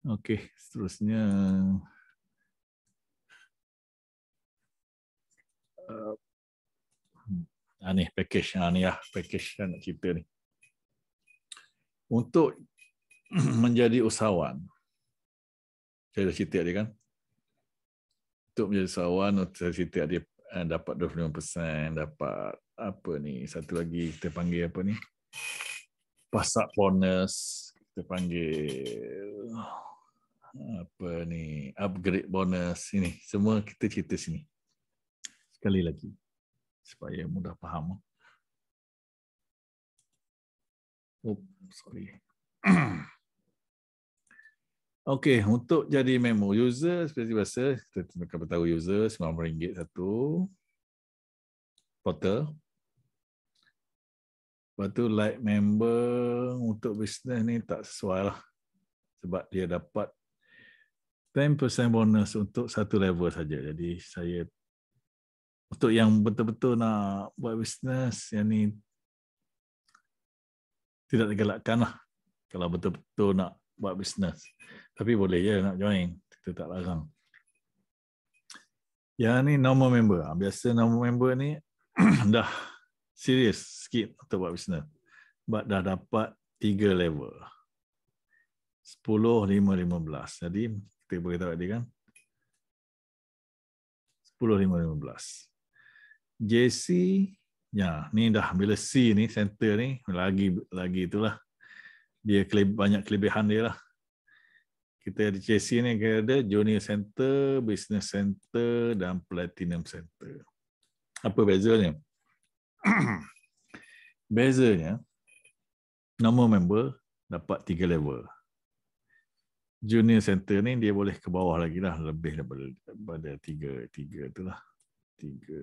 Okey, seterusnya. Uh, Ah, ni package ha, ni lah package yang kita ni untuk menjadi usahawan saya dah cerita dia kan untuk menjadi usahawan saya cerita dia eh, dapat 25% dapat apa ni satu lagi kita panggil apa ni pasak bonus kita panggil apa ni upgrade bonus ini semua kita cerita sini sekali lagi supaya mudah faham. Oh, sorry. Okey, untuk jadi memo user seperti biasa, kita akan beritahu user RM90 satu portal. Lepas tu light member untuk bisnes ni tak sesuai lah. Sebab dia dapat 10% bonus untuk satu level saja. Jadi saya untuk yang betul-betul nak buat bisnes yang ni tidak digalakkan lah kalau betul-betul nak buat bisnes tapi boleh je nak join kita tak larang yang ni normal member ah, biasa normal member ni dah serius sikit untuk buat bisnes but dah dapat tiga level 10, 5, 15. Jadi kita beritahu tadi kan. 10, 5, 15. JC ya ni dah bila C ni center ni lagi lagi itulah dia kelib, banyak kelebihan dia lah kita di JC ni kita ada junior center business center dan platinum center apa bezanya bezanya nombor member dapat tiga level junior center ni dia boleh ke bawah lagi lah lebih daripada tiga tiga itulah tiga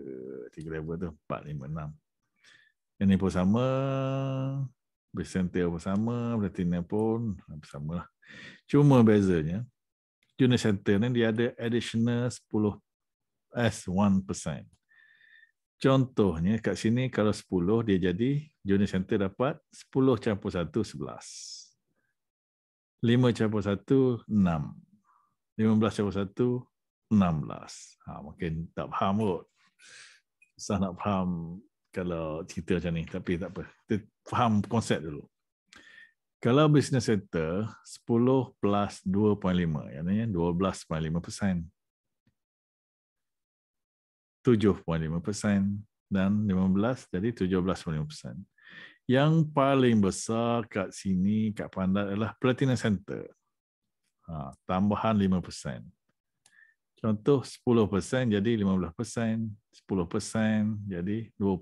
tiga level tu empat lima enam ini pun sama Bicentil pun sama Platinum pun ha, sama lah cuma bezanya Junior Center ni dia ada additional 10 S 1%. Contohnya kat sini kalau 10 dia jadi Junior Center dapat 10 campur 1 11. 5 campur 1 6. 15 campur 1 16. Ha, mungkin tak faham kot. Susah nak faham kalau cerita macam ni. Tapi tak apa. Kita faham konsep dulu. Kalau business center 10 plus 2.5. Yang ni 12.5 7.5 persen. Dan 15 jadi 17.5 Yang paling besar kat sini, kat pandat adalah Platinum Center. Ha, tambahan 5 Contoh 10% jadi 15%, 10% jadi 20%.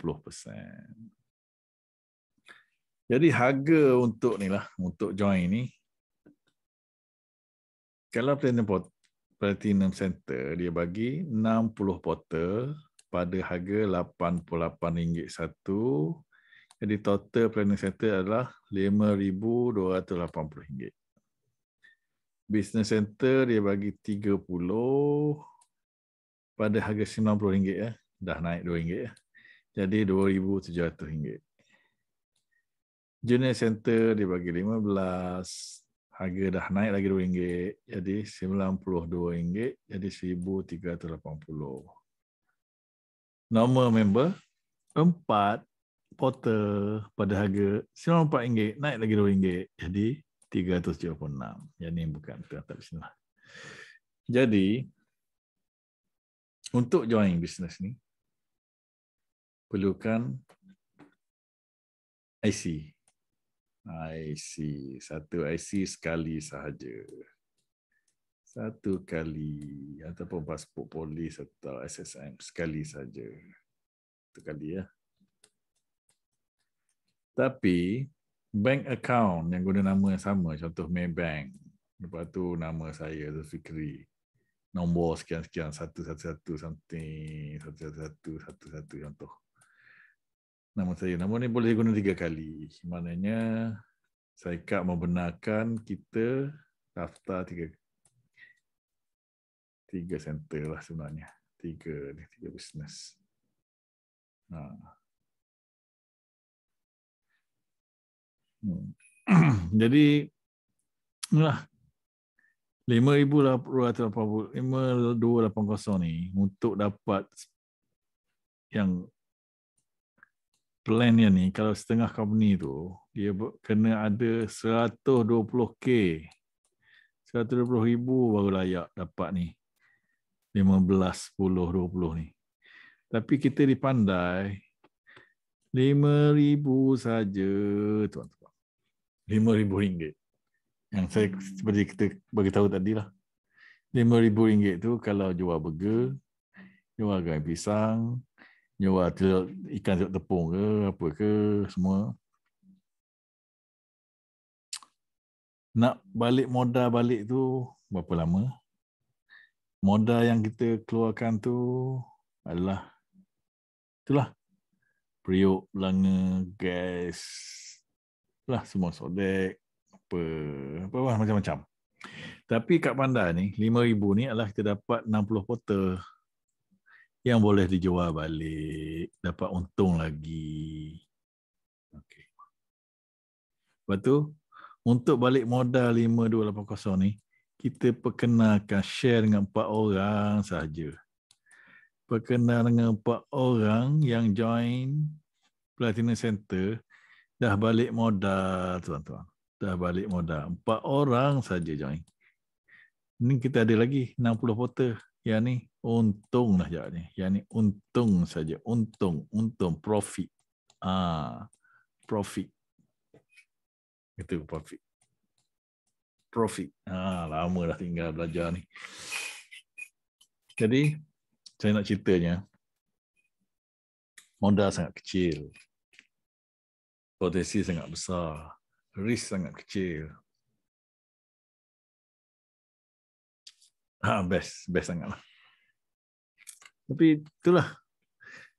Jadi harga untuk ni lah, untuk join ni. Kalau Platinum, Platinum Center dia bagi 60 portal pada harga RM88 satu. Jadi total Platinum Center adalah RM5,280 business center dia bagi 30 pada harga RM90 eh. Ya. Dah naik RM2 ya. Jadi RM2,700. Junior center dia bagi 15 harga dah naik lagi RM2 jadi RM92 jadi RM1,380. Normal member 4 porter pada harga RM94 naik lagi RM2 jadi 376. Yang ini bukan tetap bisnes. Lah. Jadi untuk join bisnes ni perlukan IC. IC satu IC sekali sahaja. Satu kali ataupun pasport polis atau SSM sekali sahaja. Satu kali ya. Tapi bank account yang guna nama yang sama contoh Maybank lepas tu nama saya Zulfikri nombor sekian-sekian 111 something 111 111 contoh nama saya nama ni boleh guna tiga kali maknanya saya membenarkan kita daftar tiga tiga center lah sebenarnya tiga ni tiga business ha. Hmm. Jadi inilah 5280 ni untuk dapat yang plan ni kalau setengah company tu dia kena ada 120k 120000 baru layak dapat ni 15 10 20 ni tapi kita dipandai 5000 saja tuan-tuan RM5,000 yang saya hmm. seperti kita bagi tahu tadi lah RM5,000 tu kalau jual burger jual gerai pisang jual telur, ikan telur tepung ke apa ke semua nak balik modal balik tu berapa lama modal yang kita keluarkan tu adalah itulah periuk, langa, gas, lah semua sodek apa apa lah, macam-macam. Tapi kat bandar ni 5000 ni adalah kita dapat 60 porter yang boleh dijual balik dapat untung lagi. Okey. Lepas tu untuk balik modal 5280 ni kita perkenalkan share dengan empat orang sahaja. Perkenalkan dengan empat orang yang join Platinum Center Dah balik modal, tuan-tuan. Dah balik modal. Empat orang saja join. Ini eh. kita ada lagi 60 voter. Yang ni untung lah jawabnya. Yang ni untung saja. Untung, untung, profit. Ah, profit. Itu profit. Profit. Ah, lama dah tinggal belajar ni. Jadi, saya nak ceritanya. Modal sangat kecil potensi sangat besar, ris sangat kecil. Ha, best, best sangat lah. Tapi itulah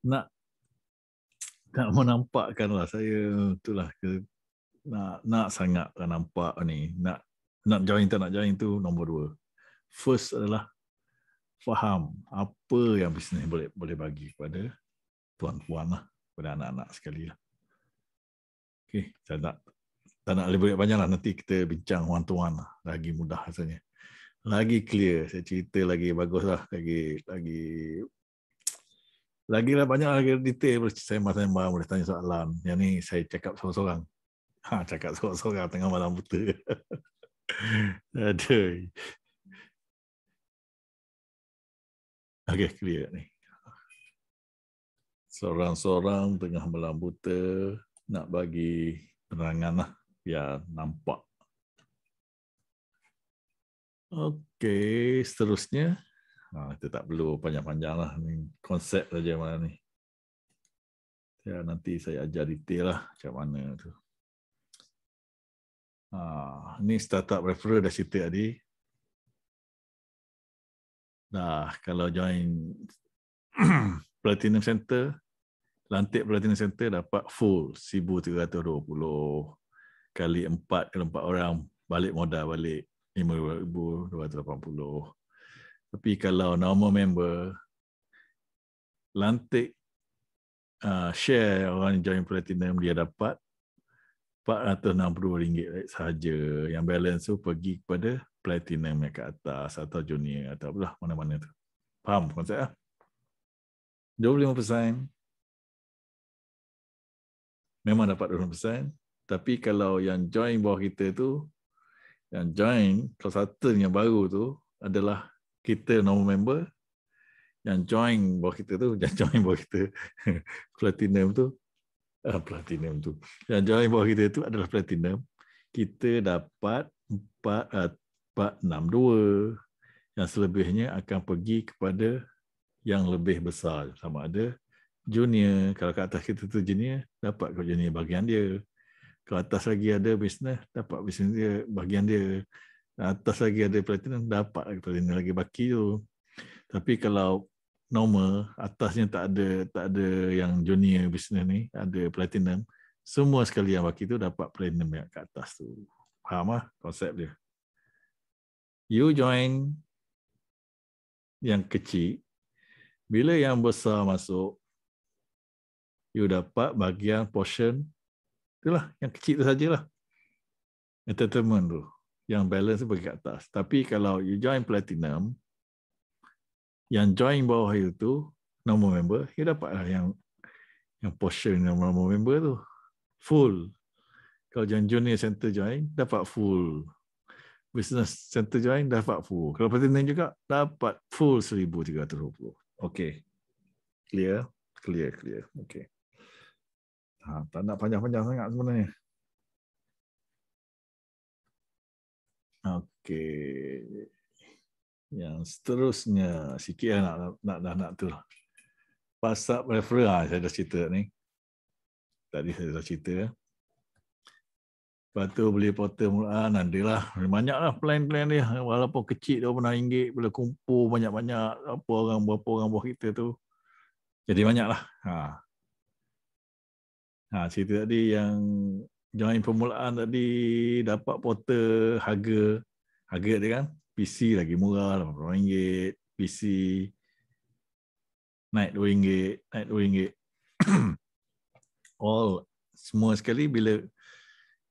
nak nak menampakkan lah saya itulah nak nak sangat lah nampak ni nak nak join tak nak join tu nombor dua. First adalah faham apa yang bisnes boleh boleh bagi kepada tuan-tuan lah, kepada anak-anak sekali lah. Okey, saya tak tak nak lebih banyak lah. Nanti kita bincang one to one lah. Lagi mudah rasanya. Lagi clear. Saya cerita lagi baguslah, Lagi, lagi lagi lah banyak lagi detail boleh saya masa yang baru boleh tanya soalan. Yang ni saya cakap seorang-seorang. Ha, cakap seorang-seorang tengah malam buta. Aduh. Okey, clear ni. Seorang-seorang tengah malam buta nak bagi penerangan lah ya nampak. Okey, seterusnya. Ha, kita tak perlu panjang-panjang lah. ni konsep saja mana ni. Ya, nanti saya ajar detail lah macam mana tu. Ha, ni startup referral dah cerita tadi. Nah, kalau join Platinum Center, lantik Platinum Center dapat full 1320 kali 4 kalau 4 orang balik modal balik 5280 tapi kalau normal member lantik uh, share orang yang join Platinum dia dapat RM462 sahaja yang balance tu pergi kepada Platinum yang kat atas atau junior atau apalah mana-mana tu faham konsep lah? 25% memang dapat 20%. Tapi kalau yang join bawah kita tu, yang join kalau satu yang baru tu adalah kita normal member, yang join bawah kita tu, yang join bawah kita platinum tu, uh, platinum tu, yang join bawah kita tu adalah platinum, kita dapat 462 ah, yang selebihnya akan pergi kepada yang lebih besar sama ada junior, kalau ke atas kita tu junior, dapat kau junior bagian dia. ke atas lagi ada bisnes, dapat bisnes dia bagian dia. Atas lagi ada platinum, dapat platinum lagi baki tu. Tapi kalau normal, atasnya tak ada tak ada yang junior bisnes ni, ada platinum, semua sekali yang baki tu dapat platinum yang ke atas tu. Faham lah konsep dia. You join yang kecil, bila yang besar masuk, you dapat bagian portion itulah yang kecil tu sajalah entertainment tu yang balance bagi kat atas tapi kalau you join platinum yang join bawah itu tu normal member you dapatlah yang yang portion yang normal member tu full kalau join junior center join dapat full business center join dapat full kalau platinum juga dapat full 1320 okey clear clear clear okey Ha, tak nak panjang-panjang sangat sebenarnya. Okey. Yang seterusnya, sikit nak, lah nak, nak, nak, nak tu. Pasal referral, ah, saya dah cerita ni. Tadi saya dah cerita. Lepas tu beli portal mula, nanti lah. Banyak lah plan-plan dia. Walaupun kecil dia pernah ringgit, boleh kumpul banyak-banyak apa orang, berapa orang buah kita tu. Jadi banyak lah. Ha. Ha, cerita tadi yang join permulaan tadi dapat portal harga harga dia kan PC lagi murah RM80 PC naik RM2 naik RM2 all semua sekali bila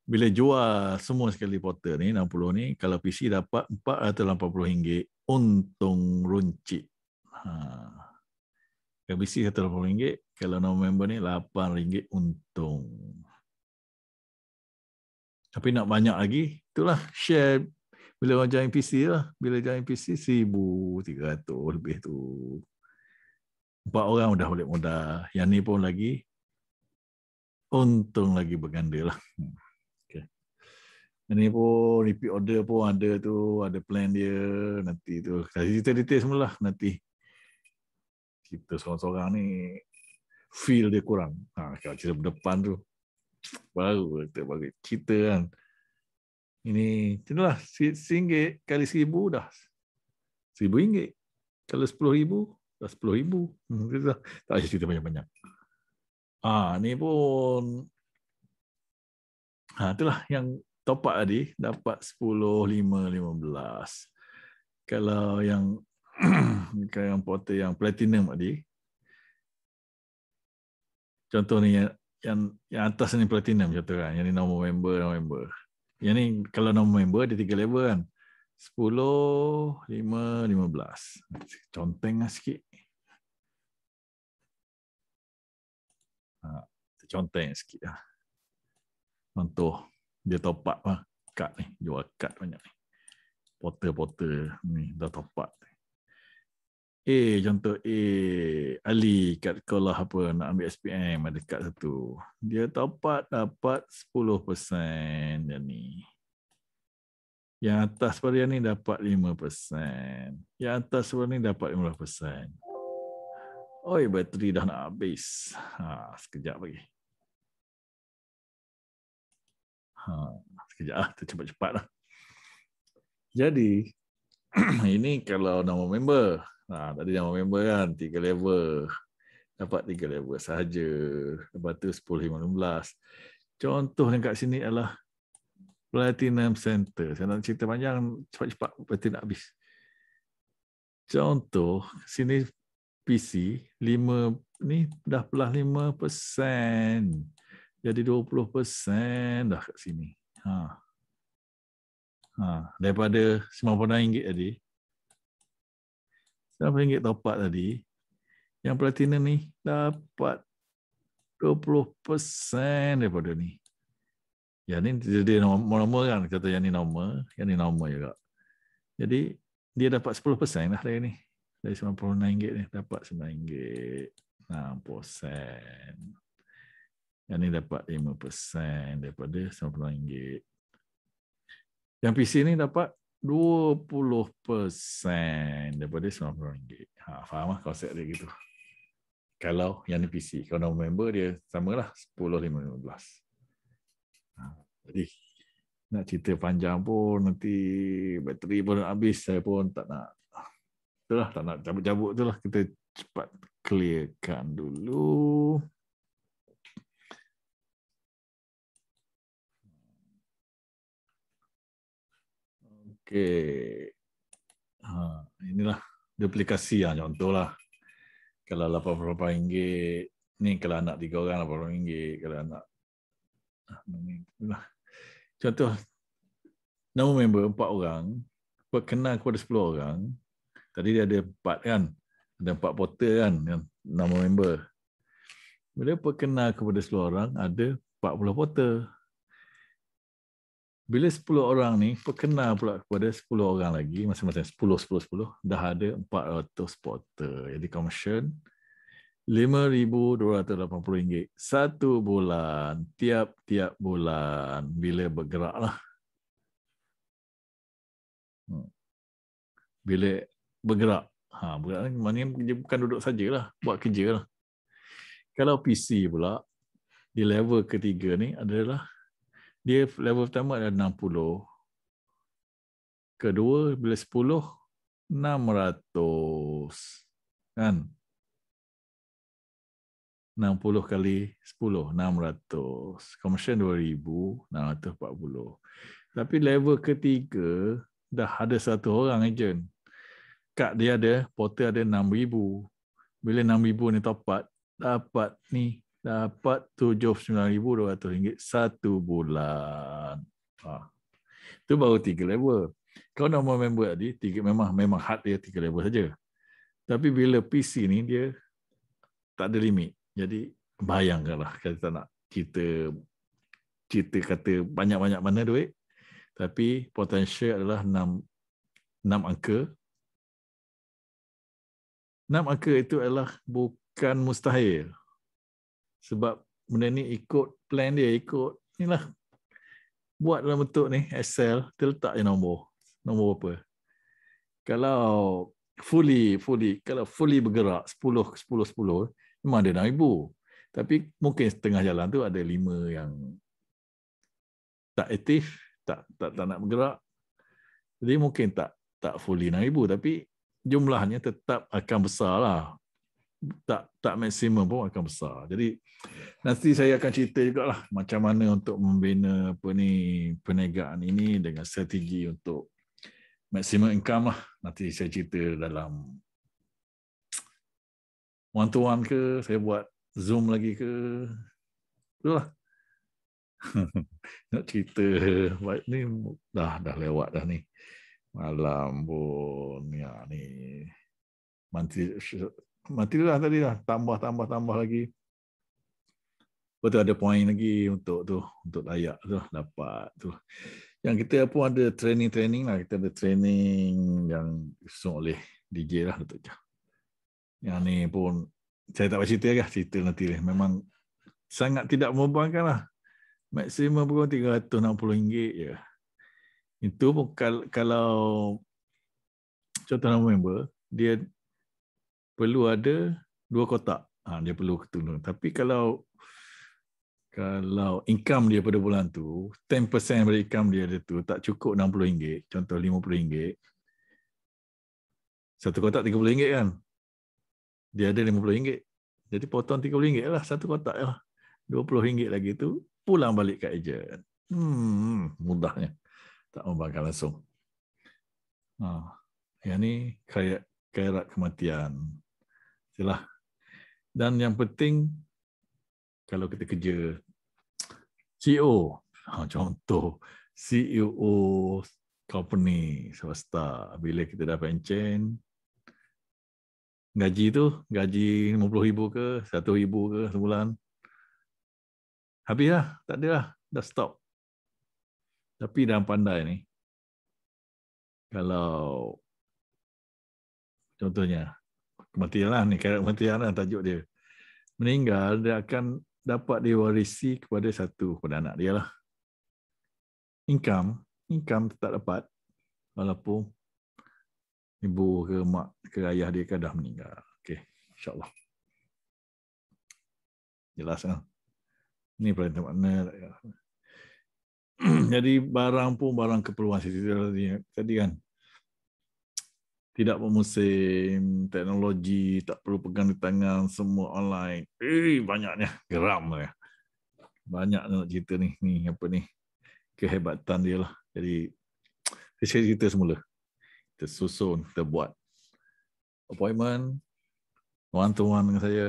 bila jual semua sekali portal ni 60 ni kalau PC dapat RM480 untung runcit ha. MBC rm ringgit. kalau non member ni rm ringgit untung. Tapi nak banyak lagi, itulah share bila orang join PC lah. Bila join PC, RM1,300 lebih tu. Empat orang dah boleh modal. Yang ni pun lagi, untung lagi berganda lah. Okay. Ini pun repeat order pun ada tu, ada plan dia. Nanti tu, kasih cerita detail semula lah. Nanti gitu seorang-seorang ni feel dia kurang ha, kalau cerita depan tu baru kita bagi cerita kan ini itulah singgit kali seribu dah seribu ringgit kalau sepuluh ribu dah sepuluh ribu hmm, lah. tak ada cerita banyak-banyak Ah, ni pun ha, itulah yang topak tadi dapat sepuluh lima lima belas kalau yang kerang porter yang platinum tadi. Contoh ni yang, yang, yang atas ni platinum contoh kan. Yang ni nombor member, nombor member. Yang ni kalau nombor member dia tiga level kan. 10, 5, 15. Conteng lah sikit. Ha, conteng sikit lah. Contoh dia top up lah. Kad ni, jual kad banyak ni. Porter-porter ni dah top up eh contoh eh Ali kat sekolah apa nak ambil SPM ada kat satu dia dapat dapat 10% yang ni yang atas pada yang ni dapat 5% yang atas pada ni dapat 15% oi bateri dah nak habis ha sekejap lagi ha sekejap ah cepat-cepatlah jadi ini kalau nama member Ha, tak ada jangan member kan. Tiga level. Dapat tiga level sahaja. Lepas tu 10 hingga 15. Contoh yang kat sini adalah Platinum Center. Saya nak cerita panjang, cepat-cepat. Berarti nak habis. Contoh, sini PC lima ni dah pelah lima 5%. Jadi dua puluh 20% dah kat sini. Ha. Ha, daripada RM90 tadi RM1 dapat tadi. Yang platinum ni dapat 20% daripada ni. Yang ni jadi dia normal, kan. Kata yang ni normal. Yang ni normal juga. Jadi dia dapat 10% lah dari ni. Dari RM90 ni dapat RM9. 6%. Yang ni dapat 5% daripada RM90. Yang PC ni dapat 20%. 20% daripada RM90. Ha, faham lah konsep dia gitu. Kalau yang di PC, kalau nombor member dia sama lah, RM10, RM15. Ha, jadi, nak cerita panjang pun, nanti bateri pun habis, saya pun tak nak. Itulah, tak nak cabut-cabut tu lah. Kita cepat clearkan dulu. Dulu. Okay, Ha, inilah duplikasi yang lah, contohlah. Kalau lah puluh 80 ni kalau anak tiga orang puluh 80 kalau anak ah, Contoh, nama member empat orang, perkenal kepada sepuluh orang, tadi dia ada empat kan, ada empat portal kan, nama member. Bila perkenal kepada sepuluh orang, ada empat puluh portal bila 10 orang ni perkenal pula kepada 10 orang lagi, masing-masing 10, 10, 10, dah ada 400 porter. Jadi commission, RM5,280 satu bulan, tiap-tiap bulan bila bergerak lah. Hmm. Bila bergerak, ha, bergerak maknanya bukan duduk saja lah, buat kerja lah. Kalau PC pula, di level ketiga ni adalah dia level pertama adalah 60. Kedua bila 10 600. Kan? 60 kali 10, 600. Commission 2,640. Tapi level ketiga, dah ada satu orang agent. Kad dia ada, porter ada 6,000. Bila 6,000 ni topat, dapat ni dapat sembilan ribu, dua RM79,200 satu bulan. Ha. Itu baru tiga level. Kalau nama member tadi, tiga, memang memang hard dia tiga level saja. Tapi bila PC ni dia tak ada limit. Jadi bayangkanlah kalau tak nak kita cerita kata banyak-banyak mana duit. Tapi potensial adalah enam enam angka. Enam angka itu adalah bukan mustahil sebab benda ni ikut plan dia ikut inilah buat dalam bentuk ni Excel terletak je nombor nombor apa kalau fully fully kalau fully bergerak 10 ke 10 10 memang ada 6000 tapi mungkin setengah jalan tu ada lima yang tak aktif tak tak tak nak bergerak jadi mungkin tak tak fully 6000 tapi jumlahnya tetap akan besar lah tak tak maksimum pun akan besar. Jadi nanti saya akan cerita juga lah macam mana untuk membina apa ni perniagaan ini dengan strategi untuk maksimum income lah. Nanti saya cerita dalam one to one ke, saya buat zoom lagi ke. lah Nak cerita buat ni dah dah lewat dah ni. Malam pun ya ni. Nanti matilah tadi lah tambah tambah tambah lagi betul ada poin lagi untuk tu untuk layak tu dapat tu yang kita pun ada training training lah kita ada training yang disusun oleh DJ lah untuk Jah. yang ni pun saya tak bercerita lah cerita nanti lah memang sangat tidak membebankan lah maksimum pun tiga enam puluh 360 ya itu pun kalau, contohnya member dia perlu ada dua kotak. Ha, dia perlu ketulung. Tapi kalau kalau income dia pada bulan tu 10% dari income dia ada tu tak cukup RM60 contoh RM50 satu kotak RM30 kan dia ada RM50 jadi potong RM30 lah satu kotak lah RM20 lagi tu pulang balik ke ejen hmm, mudahnya tak membangkan langsung ha, yang ni kayak kairat kematian Itulah. Dan yang penting, kalau kita kerja CEO, ha, contoh CEO company swasta, bila kita dah pencen, gaji tu, gaji RM50,000 ke, RM1,000 ke sebulan, habislah, tak ada lah, dah stop. Tapi dalam pandai ni, kalau contohnya kematianlah ni kerana kematianlah tajuk dia meninggal dia akan dapat diwarisi kepada satu kepada anak dia lah income income tetap dapat walaupun ibu ke mak ke ayah dia kan dah meninggal okey insyaallah jelas kan ni perintah makna ya. jadi barang pun barang keperluan tadi kan tidak bermusim, teknologi tak perlu pegang di tangan, semua online. Eh, banyaknya geram lah ya. Banyak nak cerita ni, ni apa ni? Kehebatan dia lah. Jadi saya cerita semula. Kita susun, kita buat appointment one to one dengan saya.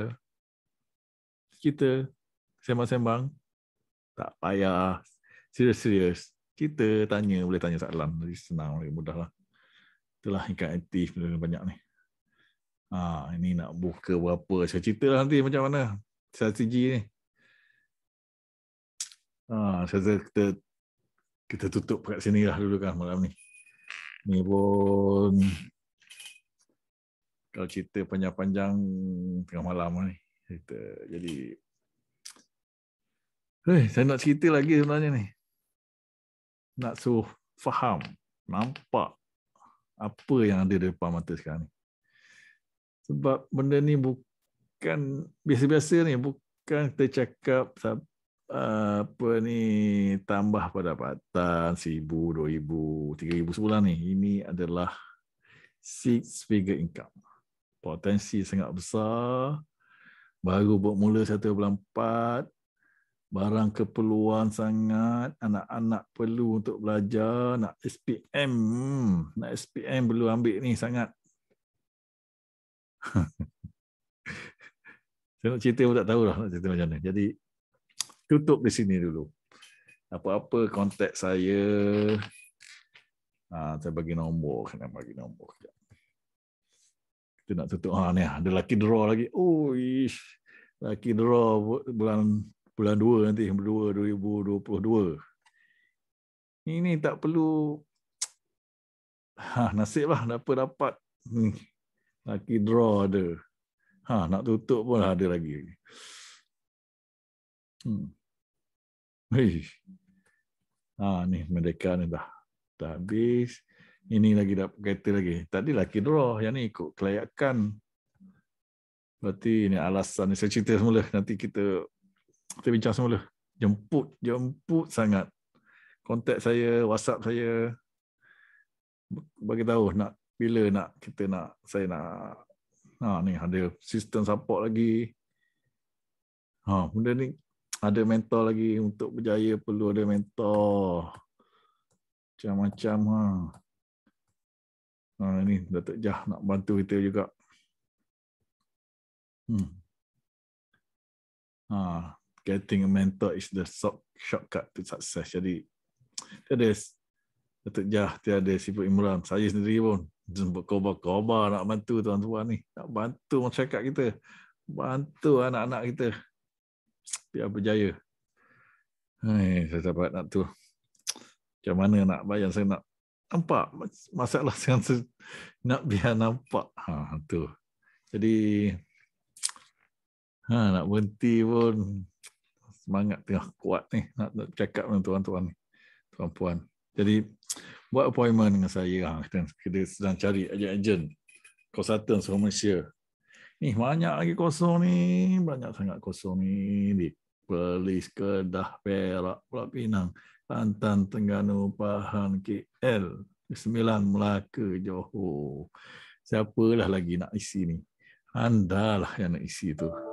Kita sembang-sembang. Tak payah serius-serius. Kita tanya, boleh tanya soalan. lebih senang, lebih mudah lah. Itulah ikat aktif benda banyak ni. Ha, ini nak buka berapa. Saya lah nanti macam mana strategi ni. Ha, saya rasa kita, kita tutup kat sini lah dulu kan malam ni. Ni pun kalau cerita panjang-panjang tengah malam ni. Cerita. Jadi Hei, eh, saya nak cerita lagi sebenarnya ni. Nak suruh faham, nampak apa yang ada di depan mata sekarang Sebab benda ni bukan biasa-biasa ni, bukan kita cakap ah, apa ni tambah pada pendapatan 1000, 2000, 3000 sebulan ni. Ini adalah six figure income. Potensi sangat besar. Baru bermula 1.4 barang keperluan sangat anak-anak perlu untuk belajar nak SPM hmm, nak SPM perlu ambil ni sangat saya nak cerita pun tak tahu lah nak cerita macam mana jadi tutup di sini dulu apa-apa kontak saya ha, saya bagi nombor kena bagi nombor kejap kita nak tutup ha, ni ah, ada lucky draw lagi oh ish lucky draw bulan bulan 2 nanti 2 2022 ini tak perlu ha nasiblah dapat dapat hmm. lucky draw ada ha nak tutup pun ada lagi hmm hey. ha ni merdeka ni dah dah habis ini lagi dapat kereta lagi tadi lucky draw yang ni ikut kelayakan Berarti ini alasan ni. Saya cerita semula. Nanti kita kita bincang semula. Jemput, jemput sangat. Kontak saya, WhatsApp saya. Bagi tahu nak bila nak kita nak saya nak. Ha ni ada sistem support lagi. Ha benda ni ada mentor lagi untuk berjaya perlu ada mentor. Macam-macam ha. Ha ni Datuk Jah nak bantu kita juga. Hmm. Ha, getting a mentor is the shortcut to success. Jadi, tiada ada Datuk Jah, ya, tiada ada Sibuk Imran. Saya sendiri pun jemput kobar-kobar nak bantu tuan-tuan ni. Nak bantu masyarakat kita. Bantu anak-anak kita. Biar berjaya. Hai, saya dapat nak tu. Macam mana nak bayang saya nak nampak masalah yang nak biar nampak. Ha, tu. Jadi, ha, nak berhenti pun semangat tengah kuat ni nak, nak cakap dengan tuan-tuan ni. Tuan-puan. Jadi buat appointment dengan saya ha, kita, kita sedang cari agent-agent consultant seluruh Malaysia. Ni banyak lagi kosong ni, banyak sangat kosong ni di Perlis, Kedah, Perak, Pulau Pinang, Kelantan, Terengganu, Pahang, KL, Sembilan, Melaka, Johor. Siapalah lagi nak isi ni. Andalah yang nak isi tu.